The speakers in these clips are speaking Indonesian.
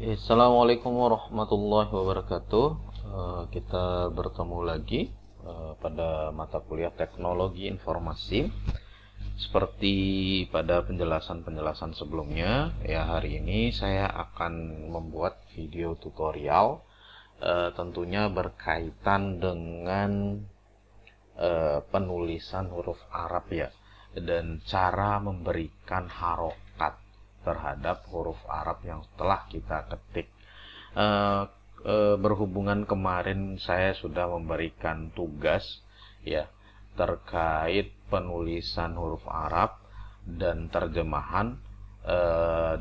Assalamualaikum warahmatullahi wabarakatuh. Eh, kita bertemu lagi eh, pada mata kuliah Teknologi Informasi. Seperti pada penjelasan-penjelasan sebelumnya, ya hari ini saya akan membuat video tutorial eh, tentunya berkaitan dengan penulisan huruf Arab ya dan cara memberikan harokat terhadap huruf Arab yang telah kita ketik. E, e, berhubungan kemarin saya sudah memberikan tugas ya terkait penulisan huruf Arab dan terjemahan e,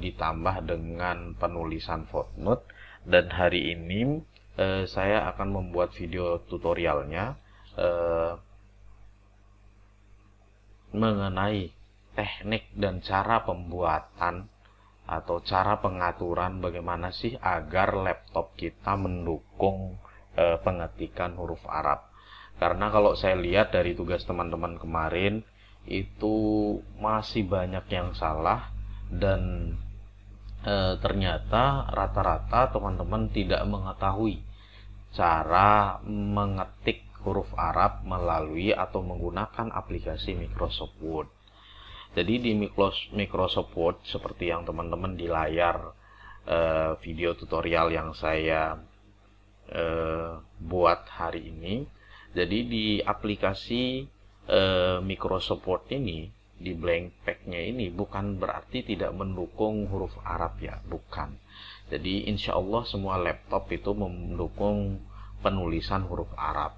ditambah dengan penulisan footnote dan hari ini saya akan membuat video tutorialnya mengenai teknik dan cara pembuatan atau cara pengaturan bagaimana sih agar laptop kita mendukung e, pengetikan huruf Arab. Karena kalau saya lihat dari tugas teman-teman kemarin itu masih banyak yang salah dan e, ternyata rata-rata teman-teman tidak mengetahui cara mengetik huruf Arab melalui atau menggunakan aplikasi Microsoft Word. Jadi di Microsoft Word seperti yang teman-teman di layar eh, video tutorial yang saya eh, buat hari ini. Jadi di aplikasi eh, Microsoft Word ini di blank packnya ini bukan berarti tidak mendukung huruf Arab ya, bukan. Jadi insya Allah semua laptop itu mendukung penulisan huruf Arab.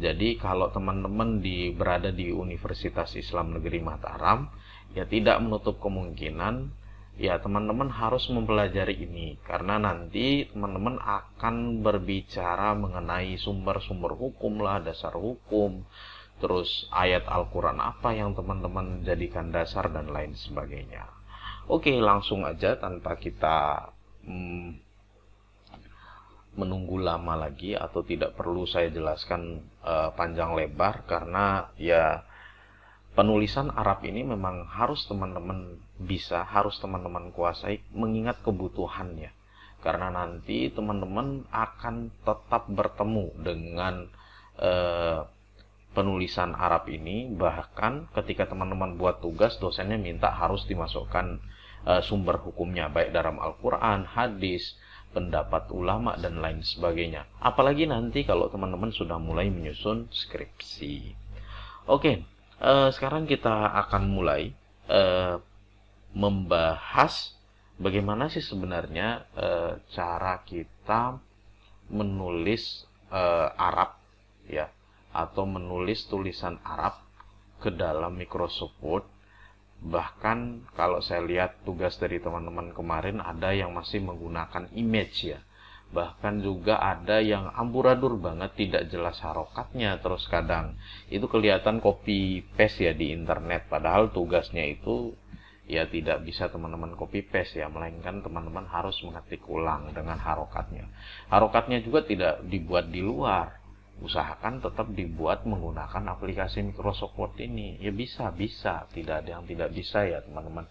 Jadi kalau teman-teman di berada di Universitas Islam Negeri Mataram, ya tidak menutup kemungkinan ya teman-teman harus mempelajari ini karena nanti teman-teman akan berbicara mengenai sumber-sumber hukum lah, dasar hukum, terus ayat Al-Qur'an apa yang teman-teman jadikan dasar dan lain sebagainya. Oke, langsung aja tanpa kita hmm, menunggu lama lagi atau tidak perlu saya jelaskan uh, panjang lebar karena ya penulisan Arab ini memang harus teman-teman bisa, harus teman-teman kuasai mengingat kebutuhannya. Karena nanti teman-teman akan tetap bertemu dengan eh, penulisan Arab ini, bahkan ketika teman-teman buat tugas, dosennya minta harus dimasukkan eh, sumber hukumnya, baik dalam Al-Quran, hadis, pendapat ulama, dan lain sebagainya. Apalagi nanti kalau teman-teman sudah mulai menyusun skripsi. Oke, okay Eh, sekarang kita akan mulai uh, membahas bagaimana sih sebenarnya uh, cara kita menulis uh, Arab ya atau menulis tulisan Arab ke dalam Microsoft Word. Bahkan kalau saya lihat tugas dari teman-teman kemarin ada yang masih menggunakan image ya bahkan juga ada yang amburadur banget tidak jelas harokatnya terus kadang itu kelihatan copy paste ya di internet padahal tugasnya itu ya tidak bisa teman-teman copy paste ya melainkan teman-teman harus mengetik ulang dengan harokatnya harokatnya juga tidak dibuat di luar usahakan tetap dibuat menggunakan aplikasi Microsoft Word ini ya bisa bisa tidak ada yang tidak bisa ya teman-teman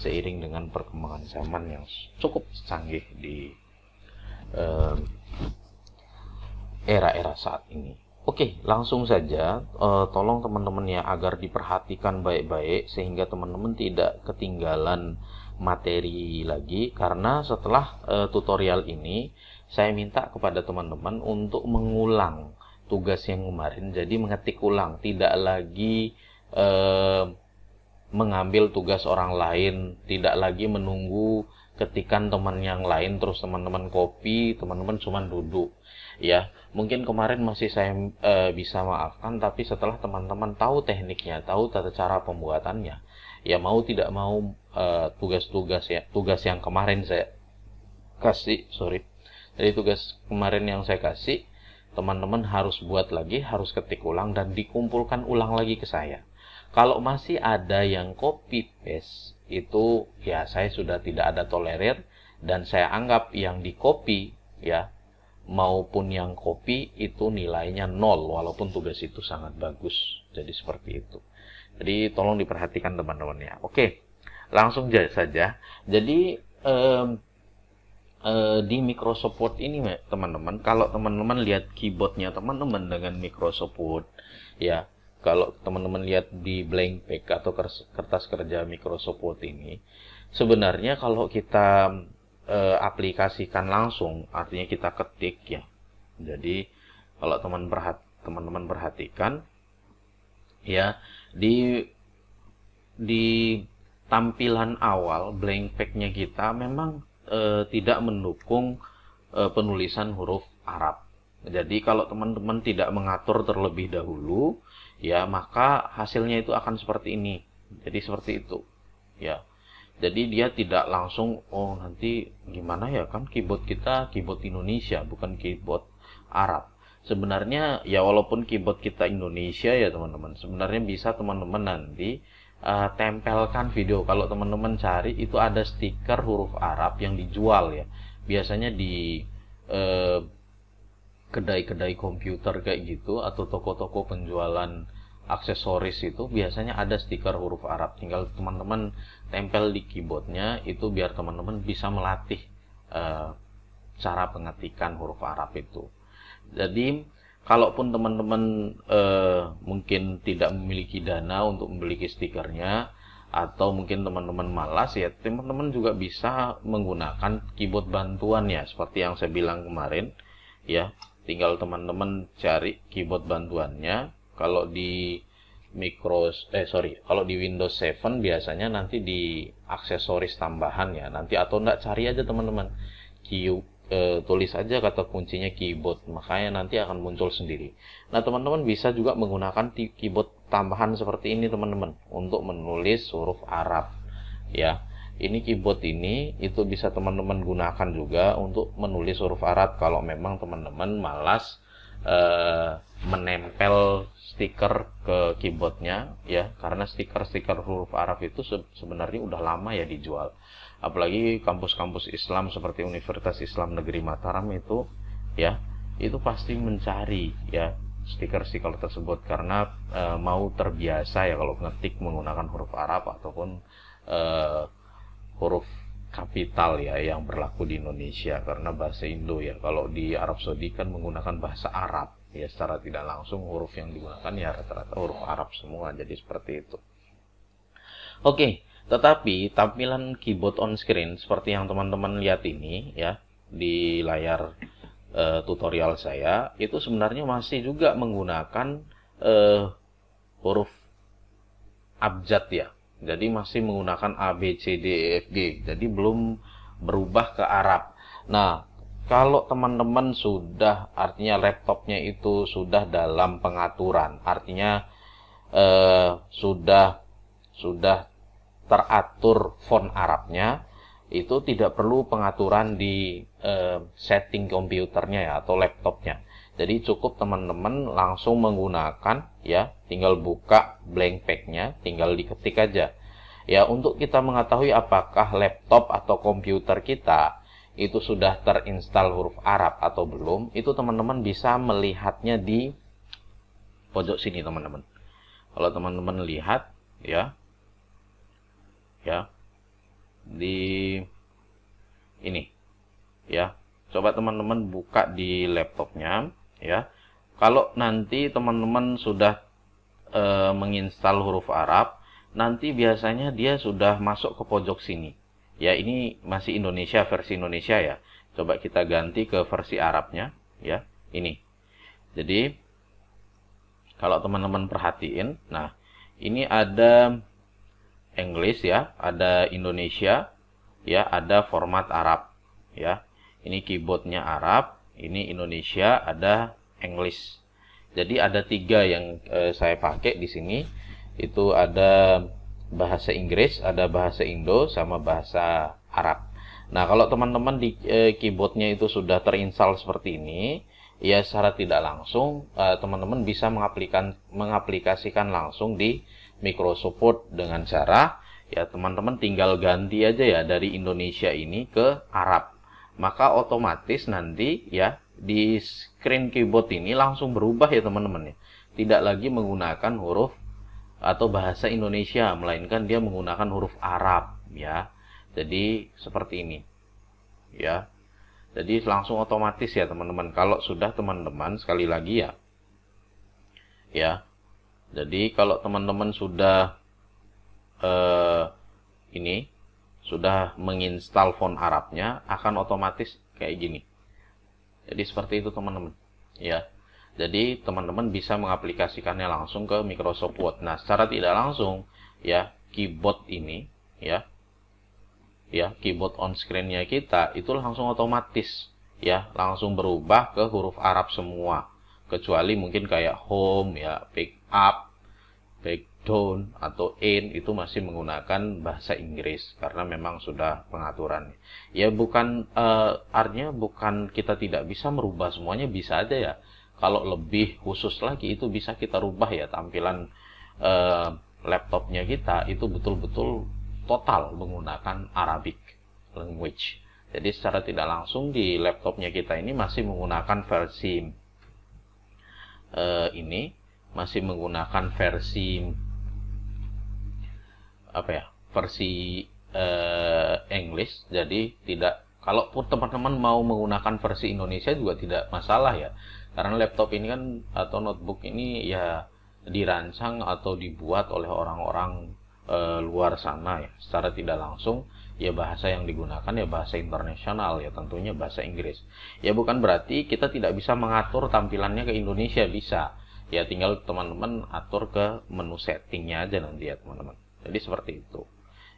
seiring dengan perkembangan zaman yang cukup canggih di era-era saat ini. Oke, langsung saja eh, tolong teman-teman ya agar diperhatikan baik-baik sehingga teman-teman tidak ketinggalan materi lagi karena setelah eh, tutorial ini saya minta kepada teman-teman untuk mengulang tugas yang kemarin jadi mengetik ulang tidak lagi eh, mengambil tugas orang lain tidak lagi menunggu ketikan teman yang lain terus teman-teman kopi teman-teman cuman duduk ya mungkin kemarin masih saya e, bisa maafkan tapi setelah teman-teman tahu tekniknya tahu tata cara pembuatannya ya mau tidak mau eh, tugas-tugas e, ya tugas yang kemarin saya kasih sorry jadi tugas kemarin yang saya kasih teman-teman harus buat lagi harus ketik ulang dan dikumpulkan ulang lagi ke saya kalau masih ada yang copy paste itu ya saya sudah tidak ada tolerir dan saya anggap yang di copy ya maupun yang copy itu nilainya nol walaupun tugas itu sangat bagus jadi seperti itu jadi tolong diperhatikan teman-teman ya oke langsung saja jadi um, di Microsoft Word ini teman-teman kalau teman-teman lihat keyboardnya teman-teman dengan Microsoft Word ya kalau teman-teman lihat di blank pack atau kertas kerja Microsoft Word ini, sebenarnya kalau kita e, aplikasikan langsung, artinya kita ketik ya. Jadi kalau teman berhat teman-teman perhatikan ya di di tampilan awal blank packnya kita memang e, tidak mendukung e, penulisan huruf Arab. Jadi kalau teman-teman tidak mengatur terlebih dahulu, ya maka hasilnya itu akan seperti ini jadi seperti itu ya jadi dia tidak langsung oh nanti gimana ya kan keyboard kita keyboard Indonesia bukan keyboard Arab sebenarnya ya walaupun keyboard kita Indonesia ya teman-teman sebenarnya bisa teman-teman nanti uh, tempelkan video kalau teman-teman cari itu ada stiker huruf Arab yang dijual ya biasanya di uh, kedai-kedai komputer kayak gitu atau toko-toko penjualan aksesoris itu biasanya ada stiker huruf Arab. Tinggal teman-teman tempel di keyboardnya itu biar teman-teman bisa melatih uh, cara pengetikan huruf Arab itu. Jadi kalaupun teman-teman uh, mungkin tidak memiliki dana untuk memiliki stikernya atau mungkin teman-teman malas ya teman-teman juga bisa menggunakan keyboard bantuan ya seperti yang saya bilang kemarin ya tinggal teman-teman cari keyboard bantuannya kalau di Micros eh sorry kalau di Windows 7 biasanya nanti di aksesoris tambahan ya nanti atau enggak cari aja teman-teman eh, tulis aja kata kuncinya keyboard makanya nanti akan muncul sendiri nah teman-teman bisa juga menggunakan keyboard tambahan seperti ini teman-teman untuk menulis huruf Arab ya ini keyboard ini itu bisa teman-teman gunakan juga untuk menulis huruf Arab kalau memang teman-teman malas eh, menempel stiker ke keyboardnya ya karena stiker-stiker huruf Arab itu sebenarnya udah lama ya dijual apalagi kampus-kampus Islam seperti Universitas Islam Negeri Mataram itu ya itu pasti mencari ya stiker-stiker tersebut karena e, mau terbiasa ya kalau ngetik menggunakan huruf Arab ataupun e, huruf kapital ya yang berlaku di Indonesia karena bahasa Indo ya kalau di Arab Saudi kan menggunakan bahasa Arab ya secara tidak langsung huruf yang digunakan ya rata-rata huruf Arab semua jadi seperti itu oke tetapi tampilan keyboard on screen seperti yang teman-teman lihat ini ya di layar uh, tutorial saya itu sebenarnya masih juga menggunakan uh, huruf abjad ya jadi masih menggunakan A B C D E F G. Jadi belum berubah ke Arab. Nah, kalau teman-teman sudah artinya laptopnya itu sudah dalam pengaturan, artinya eh, sudah sudah teratur font Arabnya, itu tidak perlu pengaturan di eh, setting komputernya ya atau laptopnya. Jadi cukup teman-teman langsung menggunakan ya tinggal buka blank packnya tinggal diketik aja ya untuk kita mengetahui apakah laptop atau komputer kita itu sudah terinstal huruf Arab atau belum itu teman-teman bisa melihatnya di pojok sini teman-teman kalau teman-teman lihat ya ya di ini ya coba teman-teman buka di laptopnya ya kalau nanti teman-teman sudah e, menginstal huruf Arab, nanti biasanya dia sudah masuk ke pojok sini. Ya, ini masih Indonesia versi Indonesia ya. Coba kita ganti ke versi Arabnya, ya. Ini. Jadi kalau teman-teman perhatiin, nah, ini ada English ya, ada Indonesia, ya, ada format Arab, ya. Ini keyboardnya Arab, ini Indonesia, ada English. Jadi ada tiga yang uh, saya pakai di sini. Itu ada bahasa Inggris, ada bahasa Indo, sama bahasa Arab. Nah, kalau teman-teman di uh, keyboardnya itu sudah terinstall seperti ini, ya secara tidak langsung eh, teman-teman uh, bisa mengaplikan, mengaplikasikan langsung di Microsoft Word dengan cara ya teman-teman tinggal ganti aja ya dari Indonesia ini ke Arab maka otomatis nanti ya di screen keyboard ini langsung berubah ya teman-teman ya. Tidak lagi menggunakan huruf atau bahasa Indonesia melainkan dia menggunakan huruf Arab ya. Jadi seperti ini. Ya. Jadi langsung otomatis ya teman-teman. Kalau sudah teman-teman sekali lagi ya. Ya. Jadi kalau teman-teman sudah eh, ini sudah menginstal font Arabnya akan otomatis kayak gini. Jadi seperti itu teman-teman. Ya. Jadi teman-teman bisa mengaplikasikannya langsung ke Microsoft Word. Nah, secara tidak langsung ya keyboard ini ya ya keyboard on screen-nya kita itu langsung otomatis ya langsung berubah ke huruf Arab semua kecuali mungkin kayak home ya pick up pick down atau in itu masih menggunakan bahasa Inggris karena memang sudah pengaturan. Ya bukan uh, artinya bukan kita tidak bisa merubah semuanya bisa aja ya. Kalau lebih khusus lagi itu bisa kita rubah ya tampilan uh, laptopnya kita itu betul-betul total menggunakan Arabic language. Jadi secara tidak langsung di laptopnya kita ini masih menggunakan versi uh, ini masih menggunakan versi apa ya versi uh, English jadi tidak kalaupun teman-teman mau menggunakan versi Indonesia juga tidak masalah ya karena laptop ini kan atau notebook ini ya dirancang atau dibuat oleh orang-orang e, luar sana ya secara tidak langsung ya bahasa yang digunakan ya bahasa internasional ya tentunya bahasa Inggris ya bukan berarti kita tidak bisa mengatur tampilannya ke Indonesia bisa ya tinggal teman-teman atur ke menu settingnya aja nanti ya teman-teman jadi seperti itu.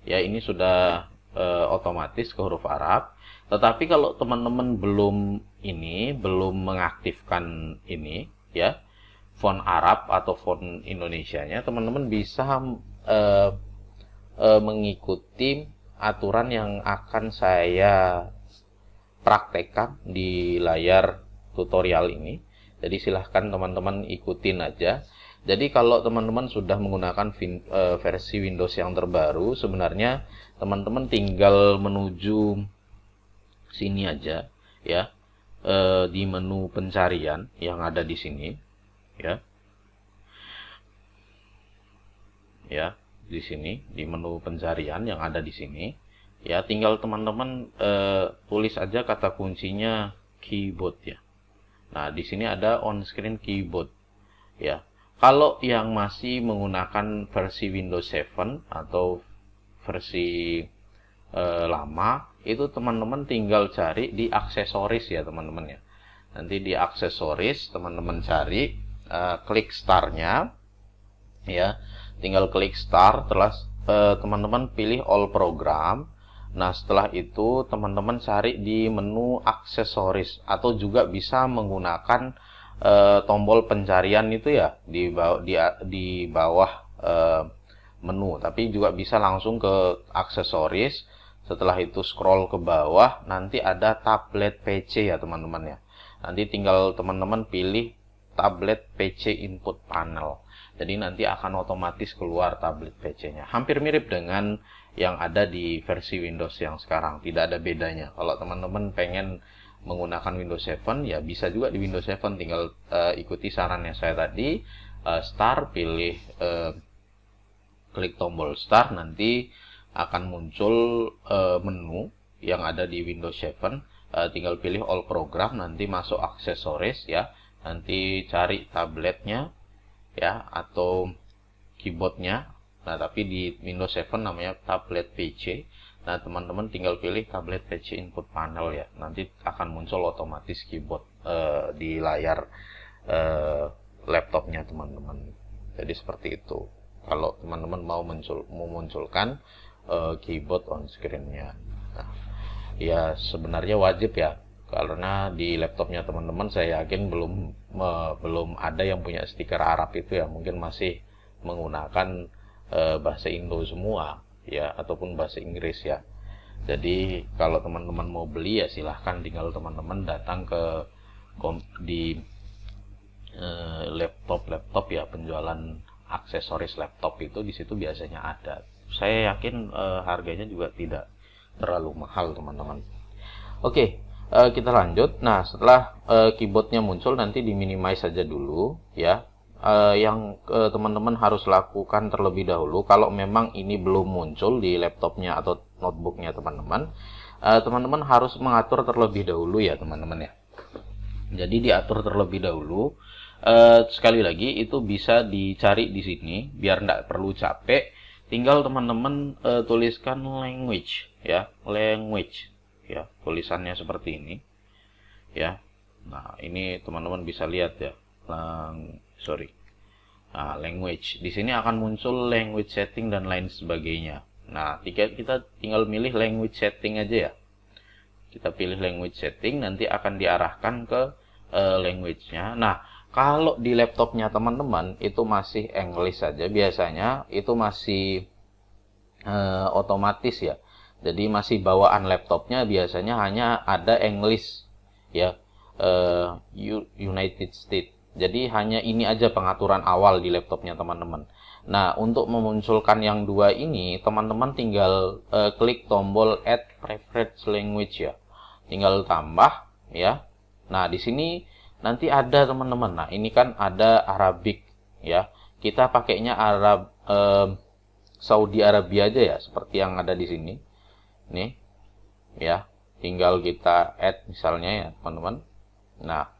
Ya ini sudah e, otomatis ke huruf Arab. Tetapi kalau teman-teman belum ini, belum mengaktifkan ini, ya font Arab atau font Indonesia-nya, teman-teman bisa e, e, mengikuti aturan yang akan saya praktekkan di layar tutorial ini. Jadi silahkan teman-teman ikutin aja. Jadi kalau teman-teman sudah menggunakan vin, e, eh, versi Windows yang terbaru, sebenarnya teman-teman tinggal menuju sini aja, ya, e, di menu pencarian yang ada di sini, ya, ya, di sini di menu pencarian yang ada di sini, ya, tinggal teman-teman e, tulis aja kata kuncinya keyboard ya. Nah, di sini ada on screen keyboard, ya kalau yang masih menggunakan versi Windows 7 atau versi e, lama, itu teman-teman tinggal cari di aksesoris ya teman-teman ya. Nanti di aksesoris teman-teman cari, e, klik startnya, ya, tinggal klik start, terus eh, teman-teman pilih all program. Nah, setelah itu teman-teman cari di menu aksesoris atau juga bisa menggunakan e, tombol pencarian itu ya di bawah di, di bawah e, menu, tapi juga bisa langsung ke aksesoris. Setelah itu scroll ke bawah, nanti ada tablet PC ya teman-teman ya. Nanti tinggal teman-teman pilih tablet PC input panel. Jadi nanti akan otomatis keluar tablet PC-nya. Hampir mirip dengan yang ada di versi Windows yang sekarang, tidak ada bedanya. Kalau teman-teman pengen menggunakan Windows 7 ya bisa juga di Windows 7 tinggal uh, ikuti sarannya saya tadi uh, eh, start pilih uh, klik tombol start nanti akan muncul uh, menu yang ada di Windows 7 uh, tinggal pilih all program nanti masuk aksesoris ya nanti cari tabletnya ya atau keyboardnya nah tapi di Windows 7 namanya tablet PC Nah, teman-teman tinggal pilih tablet PC input panel ya. Nanti akan muncul otomatis keyboard uh, di layar uh, laptopnya teman-teman. Jadi seperti itu. Kalau teman-teman mau muncul memunculkan uh, eh, keyboard on screen-nya. Nah, ya sebenarnya wajib ya karena di laptopnya teman-teman saya yakin belum me, belum ada yang punya stiker Arab itu ya mungkin masih menggunakan e, bahasa Indo semua ya ataupun bahasa Inggris ya. Jadi kalau teman-teman mau beli ya silahkan tinggal teman-teman datang ke di eh, laptop laptop ya penjualan aksesoris laptop itu di situ biasanya ada. Saya yakin eh, harganya juga tidak terlalu mahal teman-teman. Oke eh, kita lanjut. Nah setelah eh, keyboardnya muncul nanti diminimize saja dulu ya uh, yang uh, teman-teman harus lakukan terlebih dahulu kalau memang ini belum muncul di laptopnya atau notebooknya teman-teman uh, teman-teman harus mengatur terlebih dahulu ya teman-teman ya jadi diatur terlebih dahulu uh, sekali lagi itu bisa dicari di sini biar tidak perlu capek tinggal teman-teman uh, tuliskan language ya language ya tulisannya seperti ini ya nah ini teman-teman bisa lihat ya sorry nah, language di sini akan muncul language setting dan lain sebagainya nah tiga kita tinggal milih language setting aja ya kita pilih language setting nanti akan diarahkan ke uh, language-nya nah kalau di laptopnya teman-teman itu masih English saja biasanya itu masih uh, otomatis ya jadi masih bawaan laptopnya biasanya hanya ada English ya uh, United States jadi hanya ini aja pengaturan awal di laptopnya teman-teman. Nah, untuk memunculkan yang dua ini, teman-teman tinggal uh, klik tombol add preferred language ya. Tinggal tambah ya. Nah, di sini nanti ada teman-teman. Nah, ini kan ada Arabic ya. Kita pakainya Arab uh, Saudi Arabia aja ya, seperti yang ada di sini. Nih. Ya, tinggal kita add misalnya ya, teman-teman. Nah,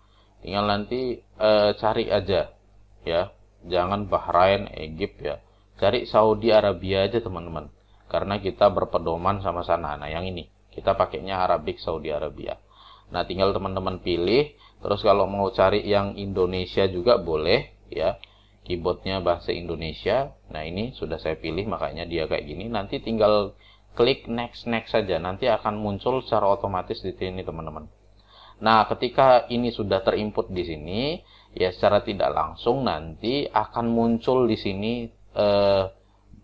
tinggal nanti e, cari aja ya jangan Bahrain Egypt ya cari Saudi Arabia aja teman-teman karena kita berpedoman sama sana nah yang ini kita pakainya Arabik Saudi Arabia nah tinggal teman-teman pilih terus kalau mau cari yang Indonesia juga boleh ya keyboardnya bahasa Indonesia nah ini sudah saya pilih makanya dia kayak gini nanti tinggal klik next next saja nanti akan muncul secara otomatis di sini teman-teman Nah, ketika ini sudah terinput di sini, ya secara tidak langsung nanti akan muncul di sini eh,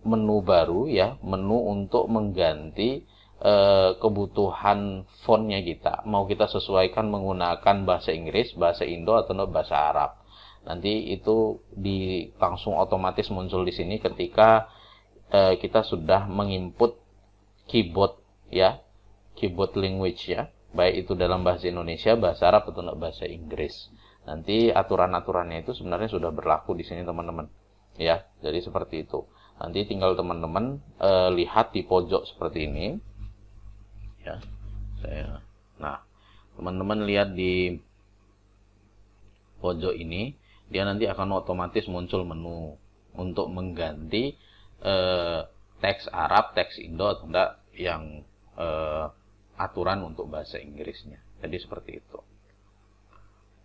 menu baru ya, menu untuk mengganti eh, kebutuhan fontnya kita. Mau kita sesuaikan menggunakan bahasa Inggris, bahasa Indo atau bahasa Arab. Nanti itu di langsung otomatis muncul di sini ketika eh, kita sudah menginput keyboard ya, keyboard language ya baik itu dalam bahasa Indonesia, bahasa Arab atau bahasa Inggris. Nanti aturan-aturannya itu sebenarnya sudah berlaku di sini teman-teman. Ya, jadi seperti itu. Nanti tinggal teman-teman e, lihat di pojok seperti ini. Ya. Saya nah, teman-teman lihat di pojok ini, dia nanti akan otomatis muncul menu untuk mengganti e, teks Arab, teks Indo atau enggak yang eh, aturan untuk bahasa Inggrisnya. Jadi seperti itu.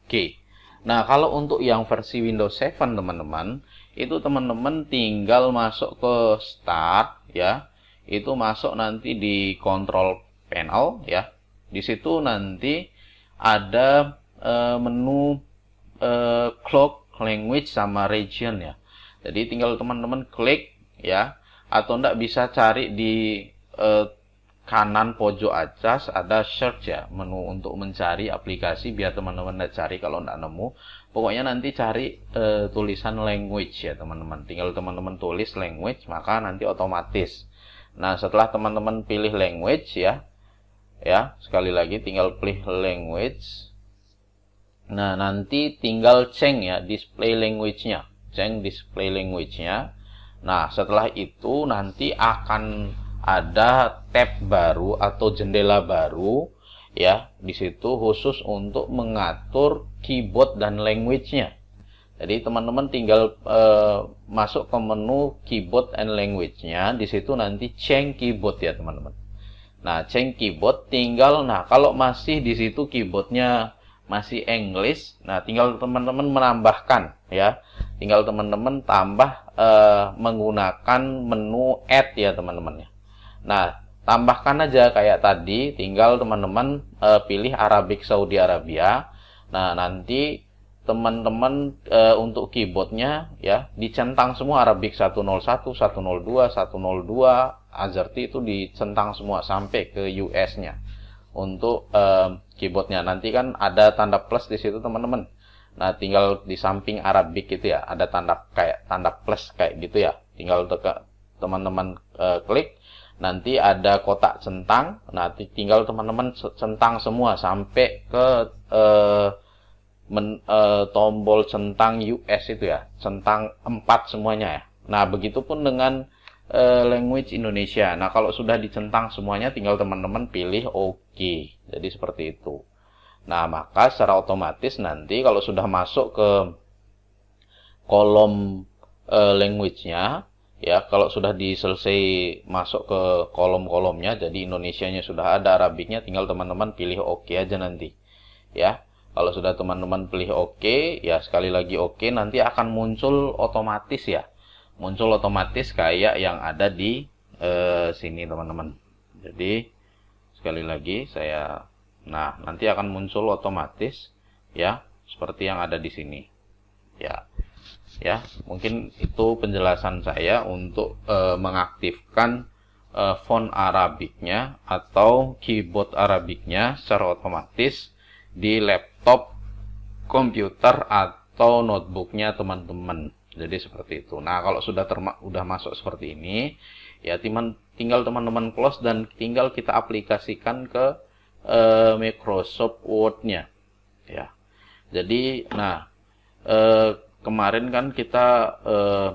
Oke. Nah, kalau untuk yang versi Windows 7, teman-teman, itu teman-teman tinggal masuk ke Start, ya. Itu masuk nanti di Control Panel, ya. Di situ nanti ada e, menu e, Clock, Language, sama Region, ya. Jadi, tinggal teman-teman klik, ya. Atau enggak bisa cari di e, kanan pojok atas ada search ya menu untuk mencari aplikasi biar teman-teman cari kalau tidak nemu pokoknya nanti cari e, tulisan language ya teman-teman tinggal teman-teman tulis language maka nanti otomatis nah setelah teman-teman pilih language ya ya sekali lagi tinggal pilih language nah nanti tinggal ceng ya display language-nya ceng display language-nya nah setelah itu nanti akan ada tab baru atau jendela baru ya di situ khusus untuk mengatur keyboard dan language-nya. Jadi teman-teman tinggal uh, masuk ke menu keyboard and language-nya, di situ nanti change keyboard ya teman-teman. Nah, change keyboard tinggal nah kalau masih di situ keyboard-nya masih English, nah tinggal teman-teman menambahkan ya. Tinggal teman-teman tambah uh, menggunakan menu add ya teman-teman ya. Nah, tambahkan aja kayak tadi, tinggal teman-teman e, pilih Arabic Saudi Arabia. Nah, nanti teman-teman e, untuk keyboardnya ya dicentang semua Arabic 101, 102, 102, Azerty itu dicentang semua sampai ke US-nya untuk e, keyboardnya. Nanti kan ada tanda plus di situ teman-teman. Nah, tinggal di samping Arabic gitu ya, ada tanda kayak tanda plus kayak gitu ya. Tinggal teman-teman e, klik nanti ada kotak centang nanti tinggal teman-teman centang semua sampai ke eh, men, eh, tombol centang US itu ya centang 4 semuanya ya nah begitupun dengan eh, language Indonesia nah kalau sudah dicentang semuanya tinggal teman-teman pilih OK jadi seperti itu nah maka secara otomatis nanti kalau sudah masuk ke kolom eh, language-nya ya kalau sudah diselesai masuk ke kolom-kolomnya jadi Indonesia-nya sudah ada Arabiknya tinggal teman-teman pilih oke aja nanti ya kalau sudah teman-teman pilih oke ya sekali lagi oke nanti akan muncul otomatis ya muncul otomatis kayak yang ada di eh, sini teman-teman jadi sekali lagi saya nah nanti akan muncul otomatis ya seperti yang ada di sini ya ya mungkin itu penjelasan saya untuk e, mengaktifkan e, font Arabiknya atau keyboard Arabiknya secara otomatis di laptop komputer atau notebooknya teman-teman jadi seperti itu nah kalau sudah udah masuk seperti ini ya teman tinggal teman-teman close dan tinggal kita aplikasikan ke e, Microsoft Word-nya ya jadi nah kemarin kan kita uh,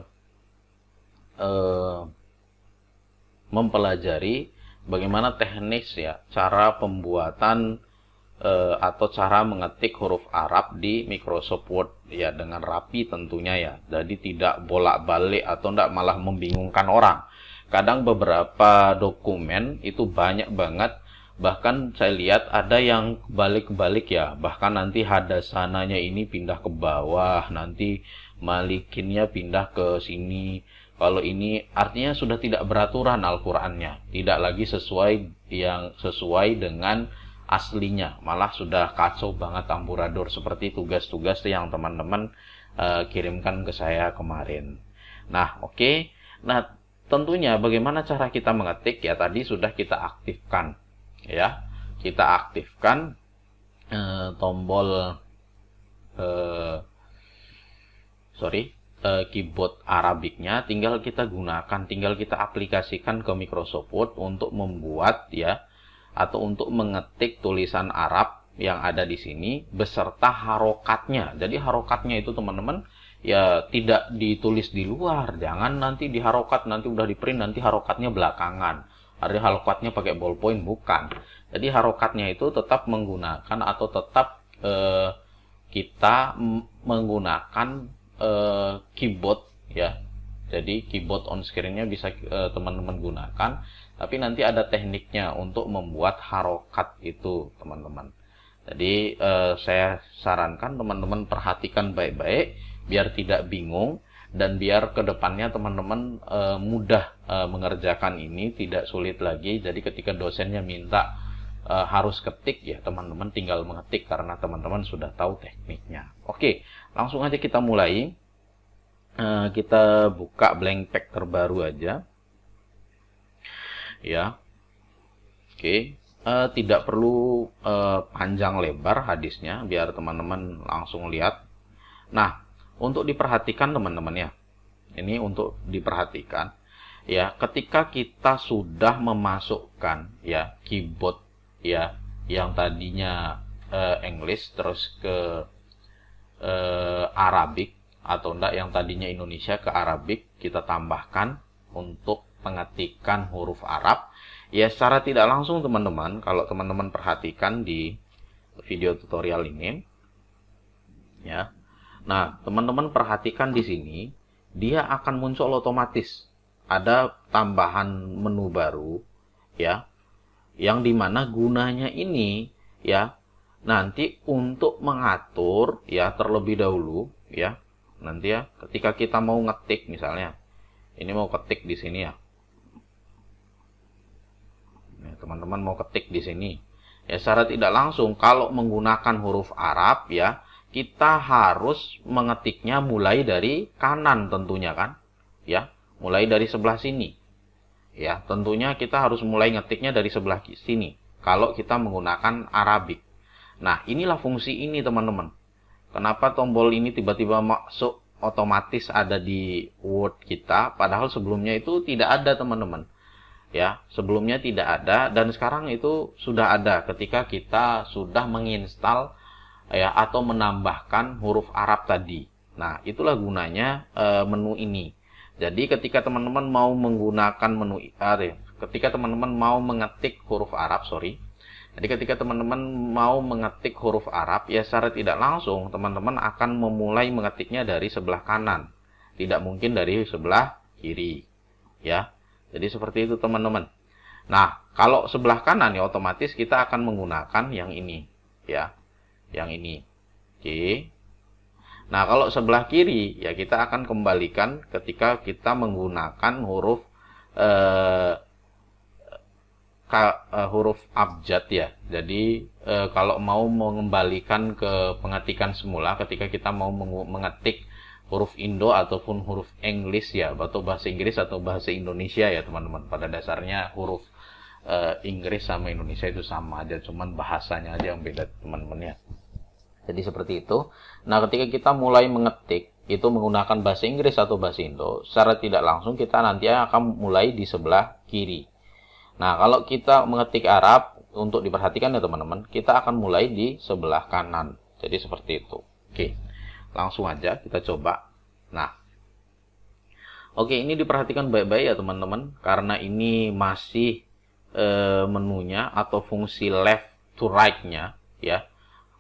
uh, mempelajari bagaimana teknis ya cara pembuatan uh, atau cara mengetik huruf Arab di Microsoft Word ya dengan rapi tentunya ya. Jadi tidak bolak-balik atau tidak malah membingungkan orang. Kadang beberapa dokumen itu banyak banget bahkan saya lihat ada yang balik-balik ya bahkan nanti hadasananya ini pindah ke bawah nanti malikinnya pindah ke sini kalau ini artinya sudah tidak beraturan Al-Qur'annya tidak lagi sesuai yang sesuai dengan aslinya malah sudah kacau banget amburadur seperti tugas-tugas yang teman-teman uh, kirimkan ke saya kemarin nah oke okay. nah tentunya bagaimana cara kita mengetik ya tadi sudah kita aktifkan ya kita aktifkan eh, tombol eh, sorry eh, keyboard Arabiknya tinggal kita gunakan tinggal kita aplikasikan ke Microsoft Word untuk membuat ya atau untuk mengetik tulisan Arab yang ada di sini beserta harokatnya jadi harokatnya itu teman-teman ya tidak ditulis di luar jangan nanti diharokat nanti udah di print nanti harokatnya belakangan Artinya harokatnya pakai ballpoint bukan. Jadi harokatnya itu tetap menggunakan atau tetap eh, kita menggunakan eh, keyboard ya. Jadi keyboard on screen-nya bisa teman eh, teman-teman gunakan, tapi nanti ada tekniknya untuk membuat harokat itu, teman-teman. Jadi eh, saya sarankan teman-teman perhatikan baik-baik biar tidak bingung dan biar kedepannya teman-teman e, mudah e, mengerjakan ini tidak sulit lagi jadi ketika dosennya minta e, harus ketik ya teman-teman tinggal mengetik karena teman-teman sudah tahu tekniknya oke langsung aja kita mulai e, kita buka blank pack terbaru aja ya oke e, tidak perlu e, panjang lebar hadisnya biar teman-teman langsung lihat nah untuk diperhatikan teman-teman ya. Ini untuk diperhatikan ya ketika kita sudah memasukkan ya keyboard ya yang tadinya uh, English terus ke uh, Arabic atau enggak yang tadinya Indonesia ke Arabic kita tambahkan untuk pengetikan huruf Arab ya secara tidak langsung teman-teman kalau teman-teman perhatikan di video tutorial ini ya Nah, teman-teman perhatikan di sini, dia akan muncul otomatis. Ada tambahan menu baru, ya, yang dimana gunanya ini, ya, nanti untuk mengatur, ya, terlebih dahulu, ya, nanti ya, ketika kita mau ngetik misalnya, ini mau ketik di sini ya, teman-teman mau ketik di sini, ya, secara tidak langsung kalau menggunakan huruf Arab, ya, kita harus mengetiknya mulai dari kanan tentunya kan ya mulai dari sebelah sini ya tentunya kita harus mulai ngetiknya dari sebelah sini kalau kita menggunakan Arabik nah inilah fungsi ini teman-teman kenapa tombol ini tiba-tiba masuk otomatis ada di Word kita padahal sebelumnya itu tidak ada teman-teman ya sebelumnya tidak ada dan sekarang itu sudah ada ketika kita sudah menginstal ya atau menambahkan huruf Arab tadi. Nah, itulah gunanya e, menu ini. Jadi ketika teman-teman mau menggunakan menu ah, eh, ketika teman-teman mau mengetik huruf Arab, sorry. Jadi ketika teman-teman mau mengetik huruf Arab, ya secara tidak langsung teman-teman akan memulai mengetiknya dari sebelah kanan. Tidak mungkin dari sebelah kiri. Ya. Jadi seperti itu teman-teman. Nah, kalau sebelah kanan ya otomatis kita akan menggunakan yang ini, ya yang ini. Oke. Nah, kalau sebelah kiri ya kita akan kembalikan ketika kita menggunakan huruf eh, ka, eh, huruf abjad ya. Jadi eh, kalau mau mengembalikan ke pengetikan semula ketika kita mau mengetik huruf Indo ataupun huruf English ya, atau bahasa Inggris atau bahasa Indonesia ya, teman-teman. Pada dasarnya huruf uh, Inggris sama Indonesia itu sama aja, cuman bahasanya aja yang beda teman-teman ya. Jadi seperti itu. Nah, ketika kita mulai mengetik itu menggunakan bahasa Inggris atau bahasa Indo, secara tidak langsung kita nanti akan mulai di sebelah kiri. Nah, kalau kita mengetik Arab untuk diperhatikan ya teman-teman, kita akan mulai di sebelah kanan. Jadi seperti itu. Oke. Langsung aja kita coba. Nah, Oke, ini diperhatikan baik-baik ya teman-teman karena ini masih e, menunya atau fungsi left to right-nya ya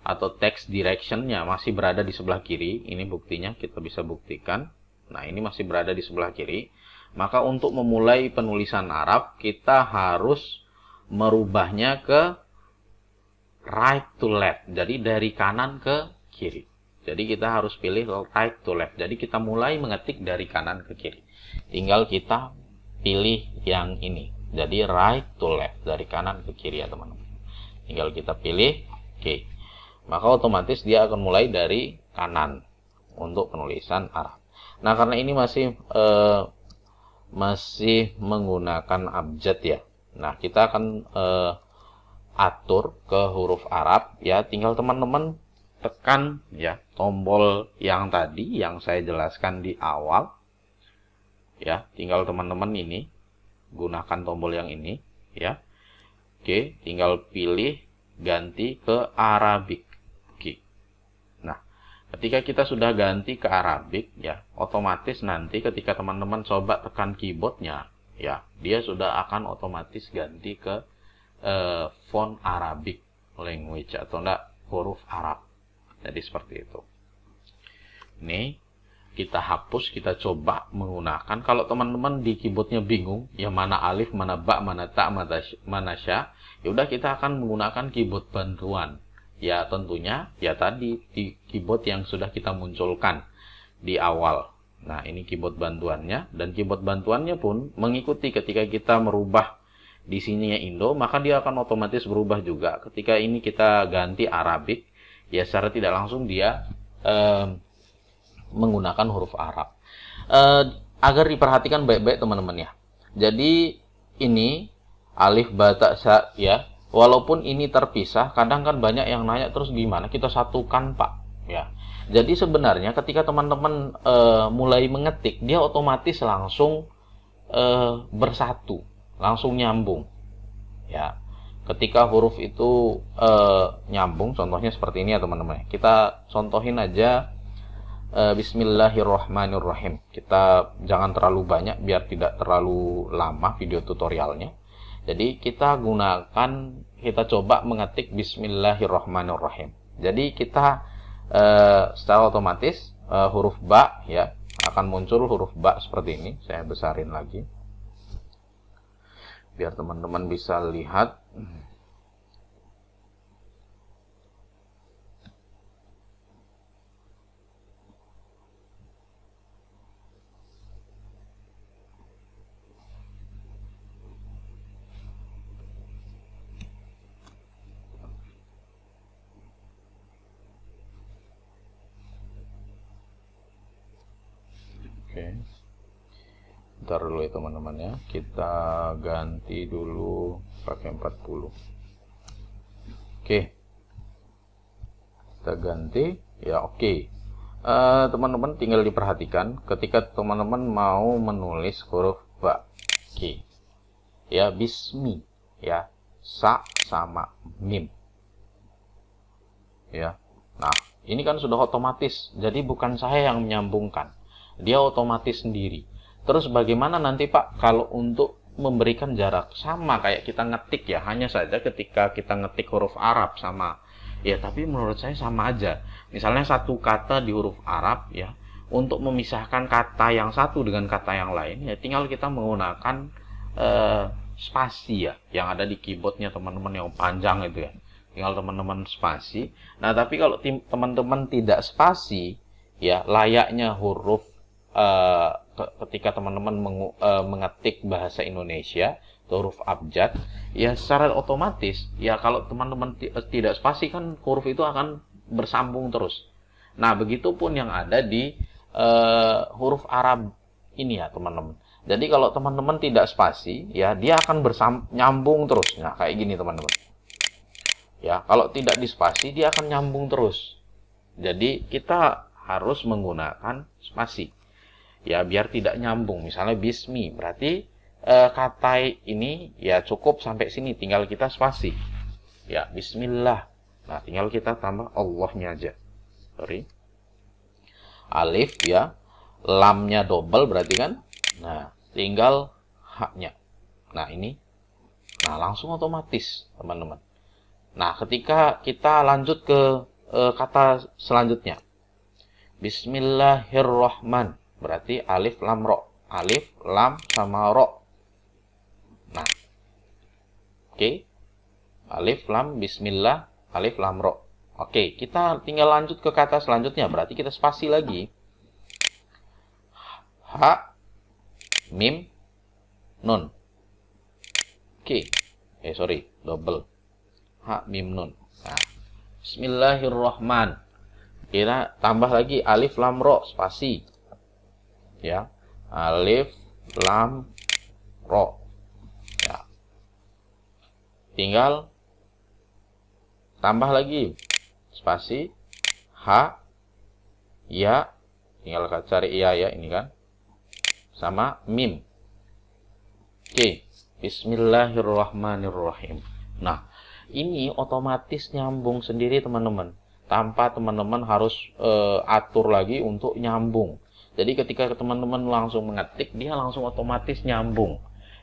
atau text direction-nya masih berada di sebelah kiri, ini buktinya kita bisa buktikan. Nah, ini masih berada di sebelah kiri. Maka untuk memulai penulisan Arab, kita harus merubahnya ke right to left. Jadi dari kanan ke kiri. Jadi kita harus pilih right to left. Jadi kita mulai mengetik dari kanan ke kiri. Tinggal kita pilih yang ini. Jadi right to left, dari kanan ke kiri ya teman-teman. Tinggal kita pilih, oke. Okay. Maka otomatis dia akan mulai dari kanan untuk penulisan Arab. Nah, karena ini masih eh, masih menggunakan abjad ya. Nah, kita akan eh, atur ke huruf Arab ya tinggal teman-teman tekan ya tombol yang tadi yang saya jelaskan di awal ya tinggal teman-teman ini gunakan tombol yang ini ya oke tinggal pilih ganti ke Arabic oke nah ketika kita sudah ganti ke Arabic ya otomatis nanti ketika teman-teman coba tekan keyboardnya ya dia sudah akan otomatis ganti ke eh, font Arabic language atau enggak huruf Arab jadi seperti itu Nih, kita hapus, kita coba menggunakan. Kalau teman-teman di keyboardnya bingung, ya mana alif, mana ba, mana ta, mana sya, ya udah kita akan menggunakan keyboard bantuan. Ya tentunya, ya tadi di keyboard yang sudah kita munculkan di awal. Nah ini keyboard bantuannya dan keyboard bantuannya pun mengikuti ketika kita merubah di sini ya Indo, maka dia akan otomatis berubah juga. Ketika ini kita ganti Arabik, ya secara tidak langsung dia eh, menggunakan huruf Arab. Uh, agar diperhatikan baik-baik teman-teman ya. Jadi ini alif bata sa ya. Walaupun ini terpisah, kadang kan banyak yang nanya terus gimana kita satukan pak ya. Jadi sebenarnya ketika teman-teman e, mulai mengetik, dia otomatis langsung e, bersatu, langsung nyambung. Ya, ketika huruf itu e, nyambung, contohnya seperti ini ya teman-teman. Kita contohin aja Eh, bismillahirrahmanirrahim. Kita jangan terlalu banyak biar tidak terlalu lama video tutorialnya. Jadi kita gunakan, kita coba mengetik Bismillahirrahmanirrahim. Jadi kita uh, secara otomatis uh, huruf ba ya akan muncul huruf ba seperti ini. Saya besarin lagi biar teman-teman bisa lihat. Oke. Ntar dulu ya teman-teman ya. Kita ganti dulu pakai 40. Oke. Kita ganti. Ya oke. Okay. Uh, eh, teman-teman tinggal diperhatikan ketika teman-teman mau menulis huruf ba Okay. ya bismi ya sa sama mim ya nah ini kan sudah otomatis jadi bukan saya yang menyambungkan dia otomatis sendiri. Terus bagaimana nanti Pak kalau untuk memberikan jarak sama kayak kita ngetik ya hanya saja ketika kita ngetik huruf Arab sama ya tapi menurut saya sama aja misalnya satu kata di huruf Arab ya untuk memisahkan kata yang satu dengan kata yang lain ya tinggal kita menggunakan eh, spasi ya yang ada di keyboardnya teman-teman yang panjang itu ya tinggal teman-teman spasi nah tapi kalau teman-teman tidak spasi ya layaknya huruf Eh, ketika teman-teman meng, uh, eh, mengetik bahasa Indonesia huruf abjad ya secara otomatis ya kalau teman-teman eh, tidak spasi kan huruf itu akan bersambung terus nah begitupun yang ada di uh, huruf Arab ini ya teman-teman jadi kalau teman-teman tidak spasi ya dia akan nyambung terus nah kayak gini teman-teman ya kalau tidak dispasi dia akan nyambung terus jadi kita harus menggunakan spasi ya biar tidak nyambung misalnya bismi berarti e, eh, kata ini ya cukup sampai sini tinggal kita spasi ya bismillah nah tinggal kita tambah Allahnya aja sorry alif ya lamnya double berarti kan nah tinggal haknya nah ini nah langsung otomatis teman-teman nah ketika kita lanjut ke e, kata selanjutnya Bismillahirrahmanirrahim Berarti alif lam ro. Alif lam sama ro. Nah. Oke. Okay. Alif lam bismillah, alif lam ro. Oke, okay, kita tinggal lanjut ke kata selanjutnya. Berarti kita spasi lagi. Ha mim nun. Oke. Okay. Eh sorry, double. Ha mim nun. Nah. Bismillahirrahman. Kita tambah lagi alif lam ro spasi ya alif lam ro ya tinggal tambah lagi spasi h ya tinggal cari iya ya ini kan sama mim oke Bismillahirrahmanirrahim nah ini otomatis nyambung sendiri teman-teman tanpa teman-teman harus e, atur lagi untuk nyambung jadi ketika teman-teman langsung mengetik, dia langsung otomatis nyambung.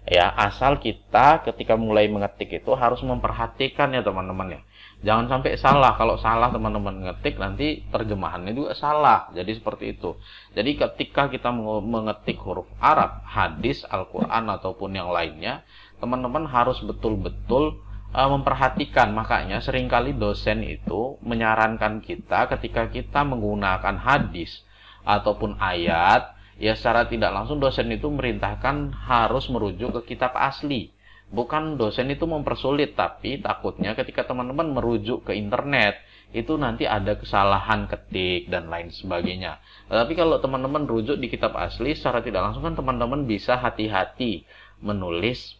Ya, asal kita ketika mulai mengetik itu harus memperhatikan ya teman-teman ya. Jangan sampai salah. Kalau salah teman-teman ngetik nanti terjemahannya juga salah. Jadi seperti itu. Jadi ketika kita mengetik huruf Arab, hadis, Al-Qur'an ataupun yang lainnya, teman-teman harus betul-betul e, memperhatikan makanya seringkali dosen itu menyarankan kita ketika kita menggunakan hadis ataupun ayat, ya secara tidak langsung dosen itu merintahkan harus merujuk ke kitab asli. Bukan dosen itu mempersulit, tapi takutnya ketika teman-teman merujuk ke internet, itu nanti ada kesalahan ketik dan lain sebagainya. Tapi kalau teman-teman rujuk di kitab asli, secara tidak langsung kan teman-teman bisa hati-hati menulis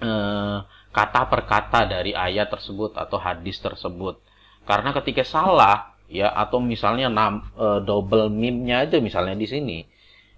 eh, kata per kata dari ayat tersebut atau hadis tersebut. Karena ketika salah, ya atau misalnya nam, e, double mimnya aja misalnya di sini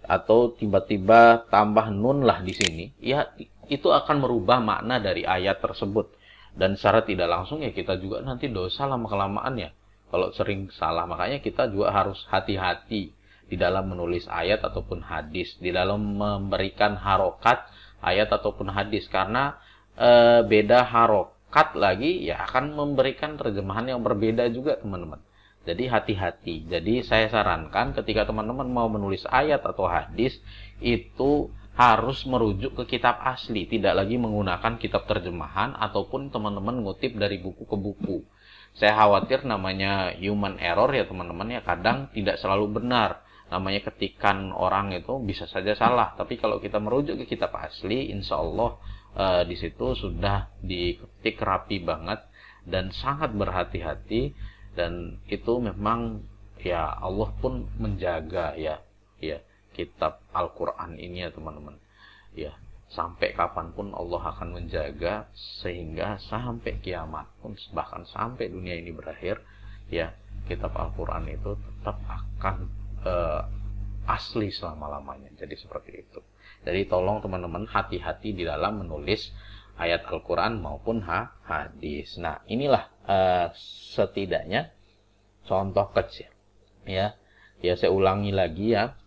atau tiba-tiba tambah nun lah di sini ya itu akan merubah makna dari ayat tersebut dan secara tidak langsung ya kita juga nanti dosa lama kelamaan ya kalau sering salah makanya kita juga harus hati-hati di dalam menulis ayat ataupun hadis di dalam memberikan harokat ayat ataupun hadis karena e, beda harokat lagi ya akan memberikan terjemahan yang berbeda juga teman-teman jadi hati-hati. Jadi saya sarankan ketika teman-teman mau menulis ayat atau hadis itu harus merujuk ke kitab asli, tidak lagi menggunakan kitab terjemahan ataupun teman-teman ngutip dari buku ke buku. Saya khawatir namanya human error ya teman-teman ya kadang tidak selalu benar. Namanya ketikan orang itu bisa saja salah, tapi kalau kita merujuk ke kitab asli, insya Allah e, di situ sudah diketik rapi banget dan sangat berhati-hati dan itu memang ya Allah pun menjaga ya ya kitab Al-Qur'an ini ya teman-teman ya sampai kapanpun Allah akan menjaga sehingga sampai kiamat pun bahkan sampai dunia ini berakhir ya kitab Al-Qur'an itu tetap akan uh, asli selama-lamanya jadi seperti itu jadi tolong teman-teman hati-hati di dalam menulis ayat Al-Quran maupun hadis. Nah, inilah uh, setidaknya contoh kecil. Ya, ya saya ulangi lagi ya.